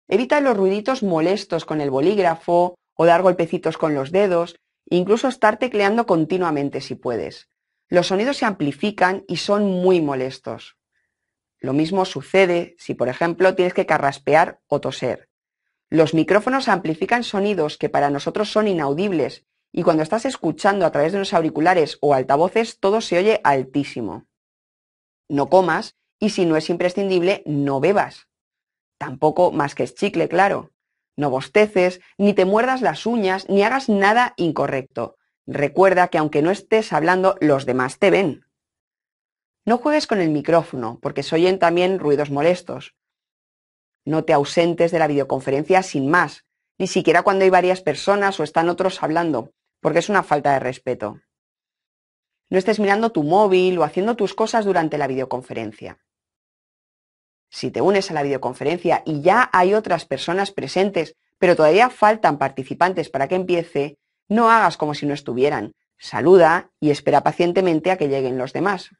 Evita los ruiditos molestos con el bolígrafo o dar golpecitos con los dedos, incluso estar tecleando continuamente si puedes. Los sonidos se amplifican y son muy molestos. Lo mismo sucede si, por ejemplo, tienes que carraspear o toser. Los micrófonos amplifican sonidos que para nosotros son inaudibles y cuando estás escuchando a través de unos auriculares o altavoces todo se oye altísimo. No comas y si no es imprescindible, no bebas. Tampoco más que es chicle, claro. No bosteces, ni te muerdas las uñas, ni hagas nada incorrecto. Recuerda que aunque no estés hablando, los demás te ven. No juegues con el micrófono, porque se oyen también ruidos molestos. No te ausentes de la videoconferencia sin más, ni siquiera cuando hay varias personas o están otros hablando, porque es una falta de respeto. No estés mirando tu móvil o haciendo tus cosas durante la videoconferencia. Si te unes a la videoconferencia y ya hay otras personas presentes, pero todavía faltan participantes para que empiece, no hagas como si no estuvieran. Saluda y espera pacientemente a que lleguen los demás.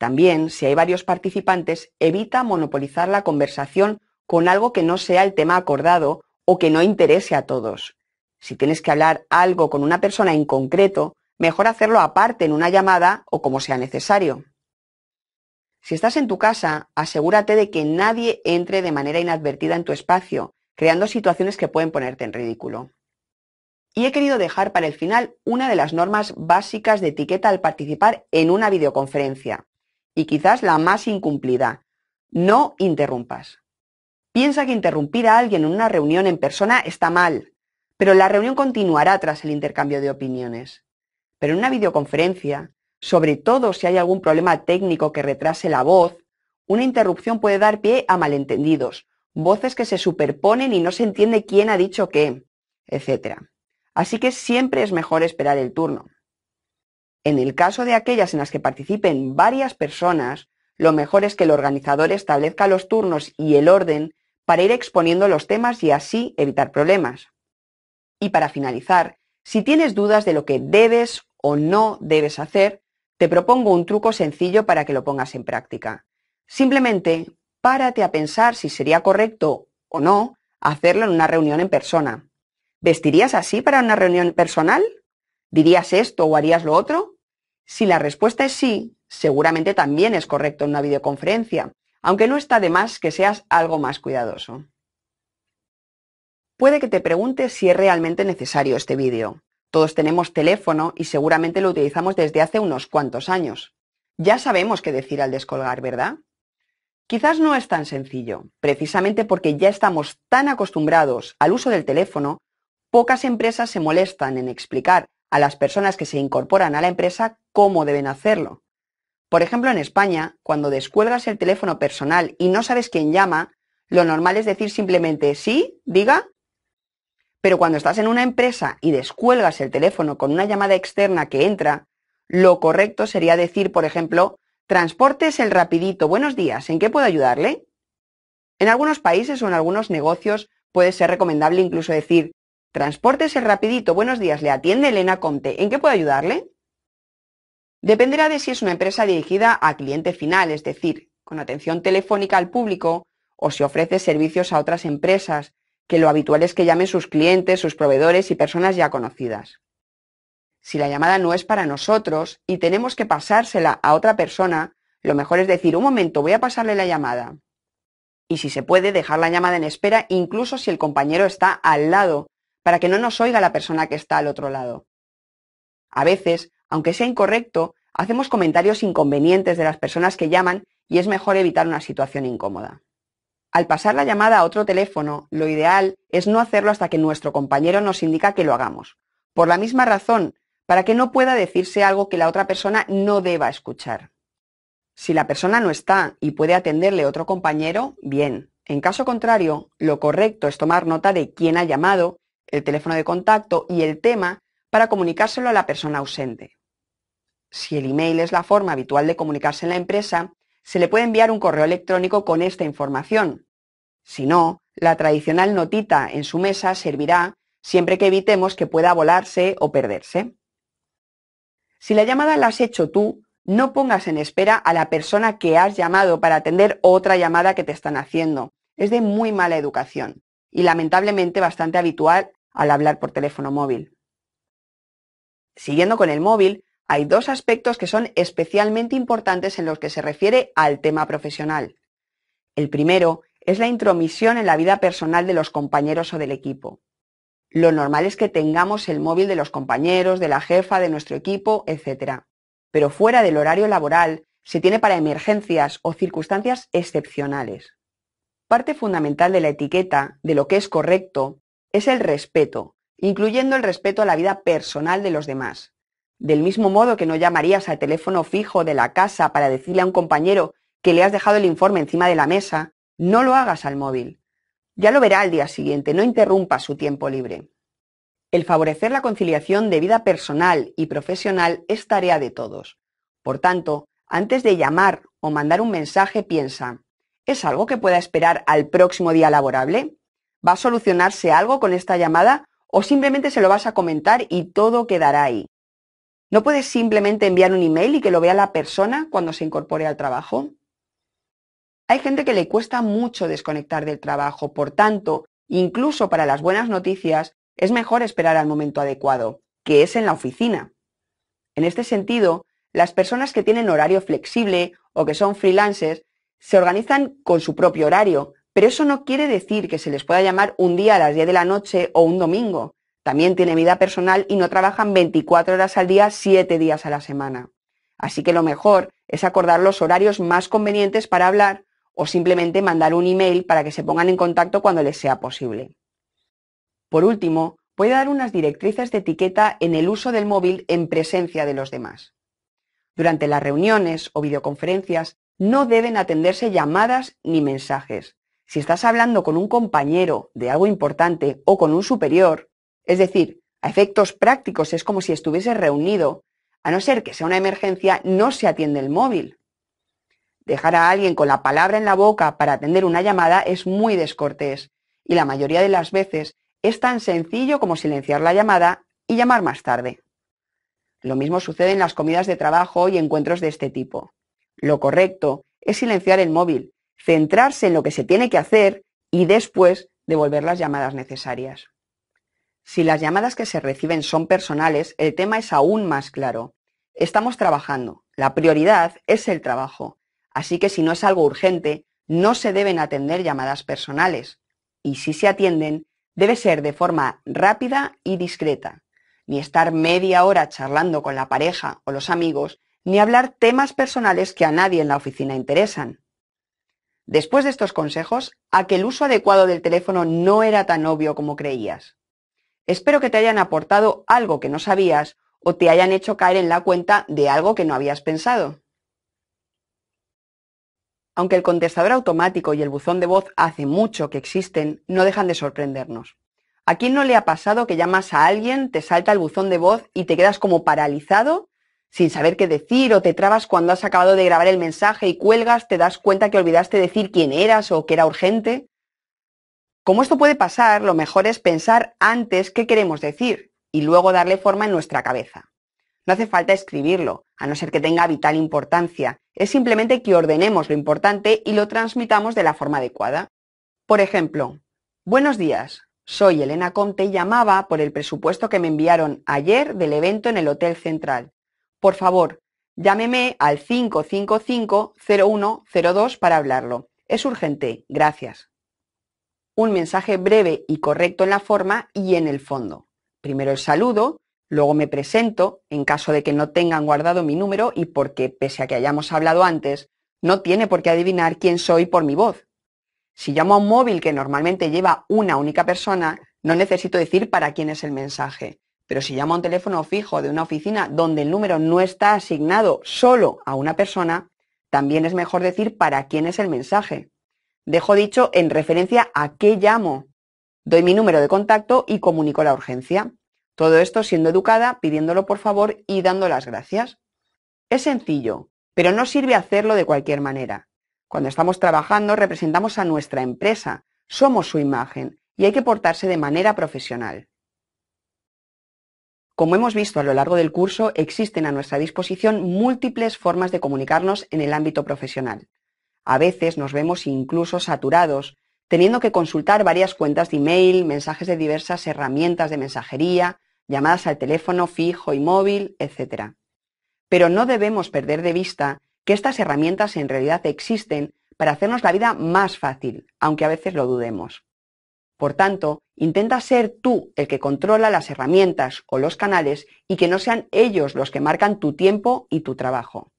También, si hay varios participantes, evita monopolizar la conversación con algo que no sea el tema acordado o que no interese a todos. Si tienes que hablar algo con una persona en concreto, mejor hacerlo aparte en una llamada o como sea necesario. Si estás en tu casa, asegúrate de que nadie entre de manera inadvertida en tu espacio, creando situaciones que pueden ponerte en ridículo. Y he querido dejar para el final una de las normas básicas de etiqueta al participar en una videoconferencia y quizás la más incumplida. No interrumpas. Piensa que interrumpir a alguien en una reunión en persona está mal, pero la reunión continuará tras el intercambio de opiniones. Pero en una videoconferencia, sobre todo si hay algún problema técnico que retrase la voz, una interrupción puede dar pie a malentendidos, voces que se superponen y no se entiende quién ha dicho qué, etc. Así que siempre es mejor esperar el turno. En el caso de aquellas en las que participen varias personas, lo mejor es que el organizador establezca los turnos y el orden para ir exponiendo los temas y así evitar problemas. Y para finalizar, si tienes dudas de lo que debes o no debes hacer, te propongo un truco sencillo para que lo pongas en práctica. Simplemente párate a pensar si sería correcto o no hacerlo en una reunión en persona. ¿Vestirías así para una reunión personal? ¿Dirías esto o harías lo otro? Si la respuesta es sí, seguramente también es correcto en una videoconferencia, aunque no está de más que seas algo más cuidadoso. Puede que te preguntes si es realmente necesario este vídeo. Todos tenemos teléfono y seguramente lo utilizamos desde hace unos cuantos años. Ya sabemos qué decir al descolgar, ¿verdad? Quizás no es tan sencillo, precisamente porque ya estamos tan acostumbrados al uso del teléfono, pocas empresas se molestan en explicar a las personas que se incorporan a la empresa cómo deben hacerlo. Por ejemplo, en España, cuando descuelgas el teléfono personal y no sabes quién llama, lo normal es decir simplemente sí, diga. Pero cuando estás en una empresa y descuelgas el teléfono con una llamada externa que entra, lo correcto sería decir, por ejemplo, transportes el rapidito, buenos días, ¿en qué puedo ayudarle? En algunos países o en algunos negocios puede ser recomendable incluso decir, Transportes rapidito. Buenos días, le atiende Elena Comte. ¿En qué puedo ayudarle? Dependerá de si es una empresa dirigida a cliente final, es decir, con atención telefónica al público o si ofrece servicios a otras empresas, que lo habitual es que llamen sus clientes, sus proveedores y personas ya conocidas. Si la llamada no es para nosotros y tenemos que pasársela a otra persona, lo mejor es decir, un momento, voy a pasarle la llamada. Y si se puede, dejar la llamada en espera incluso si el compañero está al lado, para que no nos oiga la persona que está al otro lado. A veces, aunque sea incorrecto, hacemos comentarios inconvenientes de las personas que llaman y es mejor evitar una situación incómoda. Al pasar la llamada a otro teléfono, lo ideal es no hacerlo hasta que nuestro compañero nos indica que lo hagamos, por la misma razón, para que no pueda decirse algo que la otra persona no deba escuchar. Si la persona no está y puede atenderle otro compañero, bien. En caso contrario, lo correcto es tomar nota de quién ha llamado el teléfono de contacto y el tema para comunicárselo a la persona ausente. Si el email es la forma habitual de comunicarse en la empresa, se le puede enviar un correo electrónico con esta información. Si no, la tradicional notita en su mesa servirá siempre que evitemos que pueda volarse o perderse. Si la llamada la has hecho tú, no pongas en espera a la persona que has llamado para atender otra llamada que te están haciendo. Es de muy mala educación y lamentablemente bastante habitual al hablar por teléfono móvil. Siguiendo con el móvil, hay dos aspectos que son especialmente importantes en los que se refiere al tema profesional. El primero es la intromisión en la vida personal de los compañeros o del equipo. Lo normal es que tengamos el móvil de los compañeros, de la jefa, de nuestro equipo, etc. Pero fuera del horario laboral se tiene para emergencias o circunstancias excepcionales. Parte fundamental de la etiqueta, de lo que es correcto, es el respeto, incluyendo el respeto a la vida personal de los demás. Del mismo modo que no llamarías al teléfono fijo de la casa para decirle a un compañero que le has dejado el informe encima de la mesa, no lo hagas al móvil. Ya lo verá al día siguiente, no interrumpa su tiempo libre. El favorecer la conciliación de vida personal y profesional es tarea de todos. Por tanto, antes de llamar o mandar un mensaje, piensa, ¿es algo que pueda esperar al próximo día laborable? ¿Va a solucionarse algo con esta llamada o simplemente se lo vas a comentar y todo quedará ahí? ¿No puedes simplemente enviar un email y que lo vea la persona cuando se incorpore al trabajo? Hay gente que le cuesta mucho desconectar del trabajo, por tanto, incluso para las buenas noticias, es mejor esperar al momento adecuado, que es en la oficina. En este sentido, las personas que tienen horario flexible o que son freelancers se organizan con su propio horario, pero eso no quiere decir que se les pueda llamar un día a las 10 de la noche o un domingo. También tiene vida personal y no trabajan 24 horas al día, 7 días a la semana. Así que lo mejor es acordar los horarios más convenientes para hablar o simplemente mandar un email para que se pongan en contacto cuando les sea posible. Por último, puede dar unas directrices de etiqueta en el uso del móvil en presencia de los demás. Durante las reuniones o videoconferencias no deben atenderse llamadas ni mensajes. Si estás hablando con un compañero de algo importante o con un superior, es decir, a efectos prácticos es como si estuviese reunido, a no ser que sea una emergencia, no se atiende el móvil. Dejar a alguien con la palabra en la boca para atender una llamada es muy descortés y la mayoría de las veces es tan sencillo como silenciar la llamada y llamar más tarde. Lo mismo sucede en las comidas de trabajo y encuentros de este tipo. Lo correcto es silenciar el móvil, centrarse en lo que se tiene que hacer y después devolver las llamadas necesarias. Si las llamadas que se reciben son personales, el tema es aún más claro. Estamos trabajando, la prioridad es el trabajo, así que si no es algo urgente, no se deben atender llamadas personales, y si se atienden, debe ser de forma rápida y discreta, ni estar media hora charlando con la pareja o los amigos, ni hablar temas personales que a nadie en la oficina interesan después de estos consejos, a que el uso adecuado del teléfono no era tan obvio como creías. Espero que te hayan aportado algo que no sabías o te hayan hecho caer en la cuenta de algo que no habías pensado. Aunque el contestador automático y el buzón de voz hace mucho que existen, no dejan de sorprendernos. ¿A quién no le ha pasado que llamas a alguien, te salta el buzón de voz y te quedas como paralizado sin saber qué decir o te trabas cuando has acabado de grabar el mensaje y cuelgas, te das cuenta que olvidaste decir quién eras o que era urgente. Como esto puede pasar, lo mejor es pensar antes qué queremos decir y luego darle forma en nuestra cabeza. No hace falta escribirlo, a no ser que tenga vital importancia. Es simplemente que ordenemos lo importante y lo transmitamos de la forma adecuada. Por ejemplo, buenos días, soy Elena Comte y llamaba por el presupuesto que me enviaron ayer del evento en el Hotel Central por favor, llámeme al 555-0102 para hablarlo. Es urgente, gracias. Un mensaje breve y correcto en la forma y en el fondo. Primero el saludo, luego me presento, en caso de que no tengan guardado mi número y porque, pese a que hayamos hablado antes, no tiene por qué adivinar quién soy por mi voz. Si llamo a un móvil que normalmente lleva una única persona, no necesito decir para quién es el mensaje. Pero si llamo a un teléfono fijo de una oficina donde el número no está asignado solo a una persona, también es mejor decir para quién es el mensaje. Dejo dicho en referencia a qué llamo. Doy mi número de contacto y comunico la urgencia. Todo esto siendo educada, pidiéndolo por favor y dando las gracias. Es sencillo, pero no sirve hacerlo de cualquier manera. Cuando estamos trabajando representamos a nuestra empresa, somos su imagen y hay que portarse de manera profesional. Como hemos visto a lo largo del curso, existen a nuestra disposición múltiples formas de comunicarnos en el ámbito profesional. A veces nos vemos incluso saturados, teniendo que consultar varias cuentas de email, mensajes de diversas herramientas de mensajería, llamadas al teléfono fijo y móvil, etc. Pero no debemos perder de vista que estas herramientas en realidad existen para hacernos la vida más fácil, aunque a veces lo dudemos. Por tanto, intenta ser tú el que controla las herramientas o los canales y que no sean ellos los que marcan tu tiempo y tu trabajo.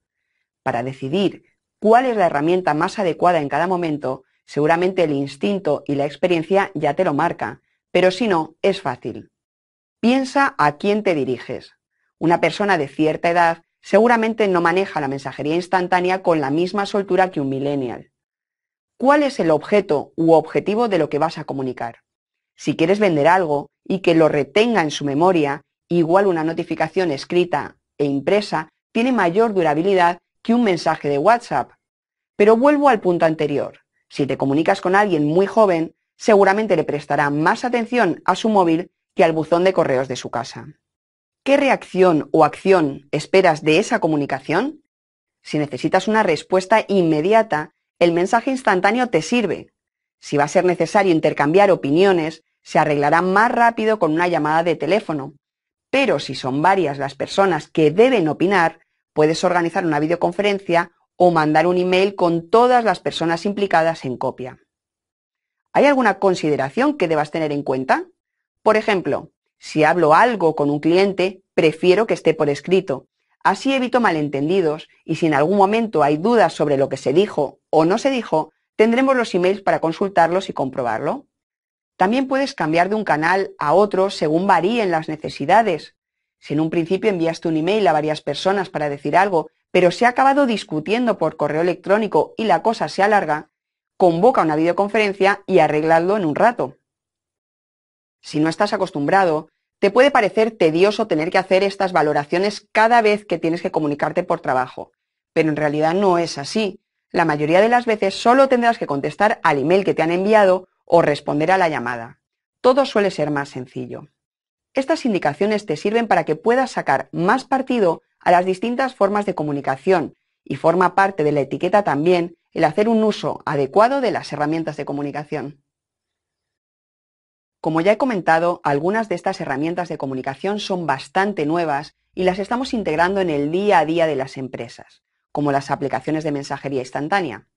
Para decidir cuál es la herramienta más adecuada en cada momento, seguramente el instinto y la experiencia ya te lo marca, pero si no, es fácil. Piensa a quién te diriges. Una persona de cierta edad seguramente no maneja la mensajería instantánea con la misma soltura que un millennial cuál es el objeto u objetivo de lo que vas a comunicar. Si quieres vender algo y que lo retenga en su memoria, igual una notificación escrita e impresa tiene mayor durabilidad que un mensaje de WhatsApp. Pero vuelvo al punto anterior. Si te comunicas con alguien muy joven, seguramente le prestará más atención a su móvil que al buzón de correos de su casa. ¿Qué reacción o acción esperas de esa comunicación? Si necesitas una respuesta inmediata, el mensaje instantáneo te sirve. Si va a ser necesario intercambiar opiniones, se arreglará más rápido con una llamada de teléfono. Pero si son varias las personas que deben opinar, puedes organizar una videoconferencia o mandar un email con todas las personas implicadas en copia. ¿Hay alguna consideración que debas tener en cuenta? Por ejemplo, si hablo algo con un cliente, prefiero que esté por escrito, Así evito malentendidos y si en algún momento hay dudas sobre lo que se dijo o no se dijo, tendremos los emails para consultarlos y comprobarlo. También puedes cambiar de un canal a otro según varíen las necesidades. Si en un principio enviaste un email a varias personas para decir algo, pero se ha acabado discutiendo por correo electrónico y la cosa se alarga, convoca una videoconferencia y arregladlo en un rato. Si no estás acostumbrado, te puede parecer tedioso tener que hacer estas valoraciones cada vez que tienes que comunicarte por trabajo, pero en realidad no es así. La mayoría de las veces solo tendrás que contestar al email que te han enviado o responder a la llamada. Todo suele ser más sencillo. Estas indicaciones te sirven para que puedas sacar más partido a las distintas formas de comunicación y forma parte de la etiqueta también el hacer un uso adecuado de las herramientas de comunicación. Como ya he comentado, algunas de estas herramientas de comunicación son bastante nuevas y las estamos integrando en el día a día de las empresas, como las aplicaciones de mensajería instantánea.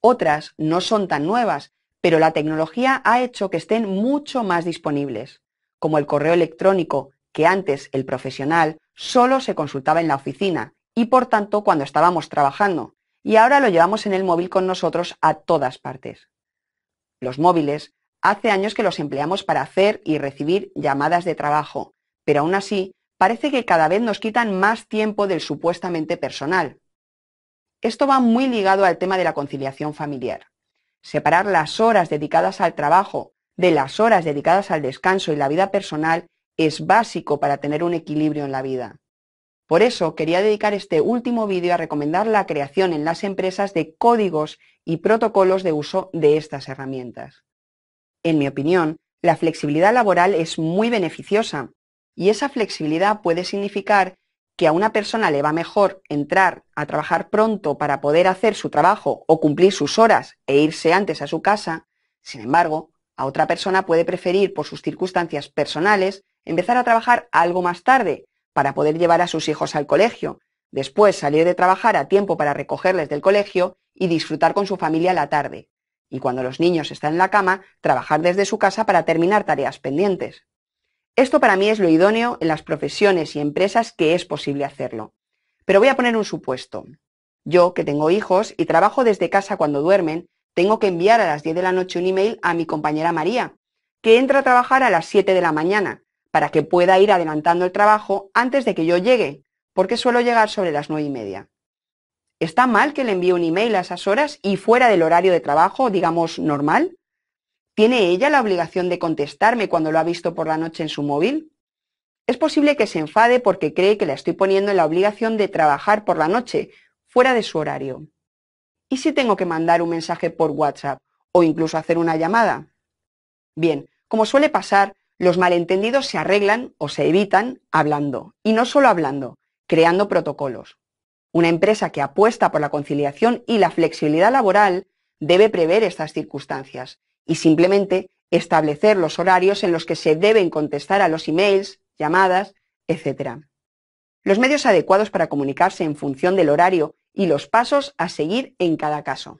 Otras no son tan nuevas, pero la tecnología ha hecho que estén mucho más disponibles, como el correo electrónico, que antes el profesional solo se consultaba en la oficina y por tanto cuando estábamos trabajando, y ahora lo llevamos en el móvil con nosotros a todas partes. Los móviles Hace años que los empleamos para hacer y recibir llamadas de trabajo, pero aún así parece que cada vez nos quitan más tiempo del supuestamente personal. Esto va muy ligado al tema de la conciliación familiar. Separar las horas dedicadas al trabajo de las horas dedicadas al descanso y la vida personal es básico para tener un equilibrio en la vida. Por eso quería dedicar este último vídeo a recomendar la creación en las empresas de códigos y protocolos de uso de estas herramientas. En mi opinión, la flexibilidad laboral es muy beneficiosa y esa flexibilidad puede significar que a una persona le va mejor entrar a trabajar pronto para poder hacer su trabajo o cumplir sus horas e irse antes a su casa, sin embargo, a otra persona puede preferir por sus circunstancias personales empezar a trabajar algo más tarde para poder llevar a sus hijos al colegio, después salir de trabajar a tiempo para recogerles del colegio y disfrutar con su familia la tarde y cuando los niños están en la cama, trabajar desde su casa para terminar tareas pendientes. Esto para mí es lo idóneo en las profesiones y empresas que es posible hacerlo. Pero voy a poner un supuesto. Yo, que tengo hijos y trabajo desde casa cuando duermen, tengo que enviar a las 10 de la noche un email a mi compañera María, que entra a trabajar a las 7 de la mañana, para que pueda ir adelantando el trabajo antes de que yo llegue, porque suelo llegar sobre las 9 y media. ¿Está mal que le envíe un email a esas horas y fuera del horario de trabajo, digamos, normal? ¿Tiene ella la obligación de contestarme cuando lo ha visto por la noche en su móvil? Es posible que se enfade porque cree que la estoy poniendo en la obligación de trabajar por la noche, fuera de su horario. ¿Y si tengo que mandar un mensaje por WhatsApp o incluso hacer una llamada? Bien, como suele pasar, los malentendidos se arreglan o se evitan hablando, y no solo hablando, creando protocolos. Una empresa que apuesta por la conciliación y la flexibilidad laboral debe prever estas circunstancias y simplemente establecer los horarios en los que se deben contestar a los emails, llamadas, etc. Los medios adecuados para comunicarse en función del horario y los pasos a seguir en cada caso.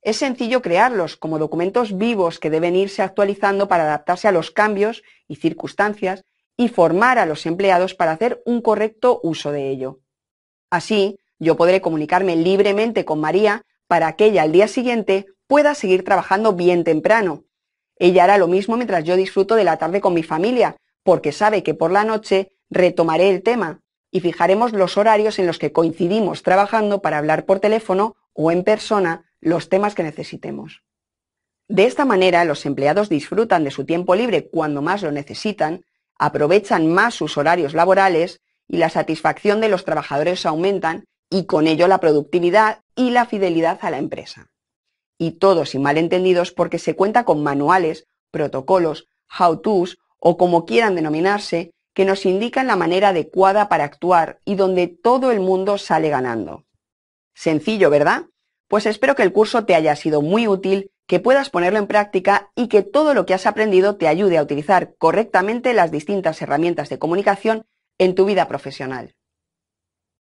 Es sencillo crearlos como documentos vivos que deben irse actualizando para adaptarse a los cambios y circunstancias y formar a los empleados para hacer un correcto uso de ello. Así, yo podré comunicarme libremente con María para que ella al día siguiente pueda seguir trabajando bien temprano. Ella hará lo mismo mientras yo disfruto de la tarde con mi familia, porque sabe que por la noche retomaré el tema y fijaremos los horarios en los que coincidimos trabajando para hablar por teléfono o en persona los temas que necesitemos. De esta manera, los empleados disfrutan de su tiempo libre cuando más lo necesitan, aprovechan más sus horarios laborales y la satisfacción de los trabajadores aumentan y con ello la productividad y la fidelidad a la empresa. Y todo sin malentendidos porque se cuenta con manuales, protocolos, how-tos o como quieran denominarse, que nos indican la manera adecuada para actuar y donde todo el mundo sale ganando. Sencillo, ¿verdad? Pues espero que el curso te haya sido muy útil, que puedas ponerlo en práctica y que todo lo que has aprendido te ayude a utilizar correctamente las distintas herramientas de comunicación en tu vida profesional.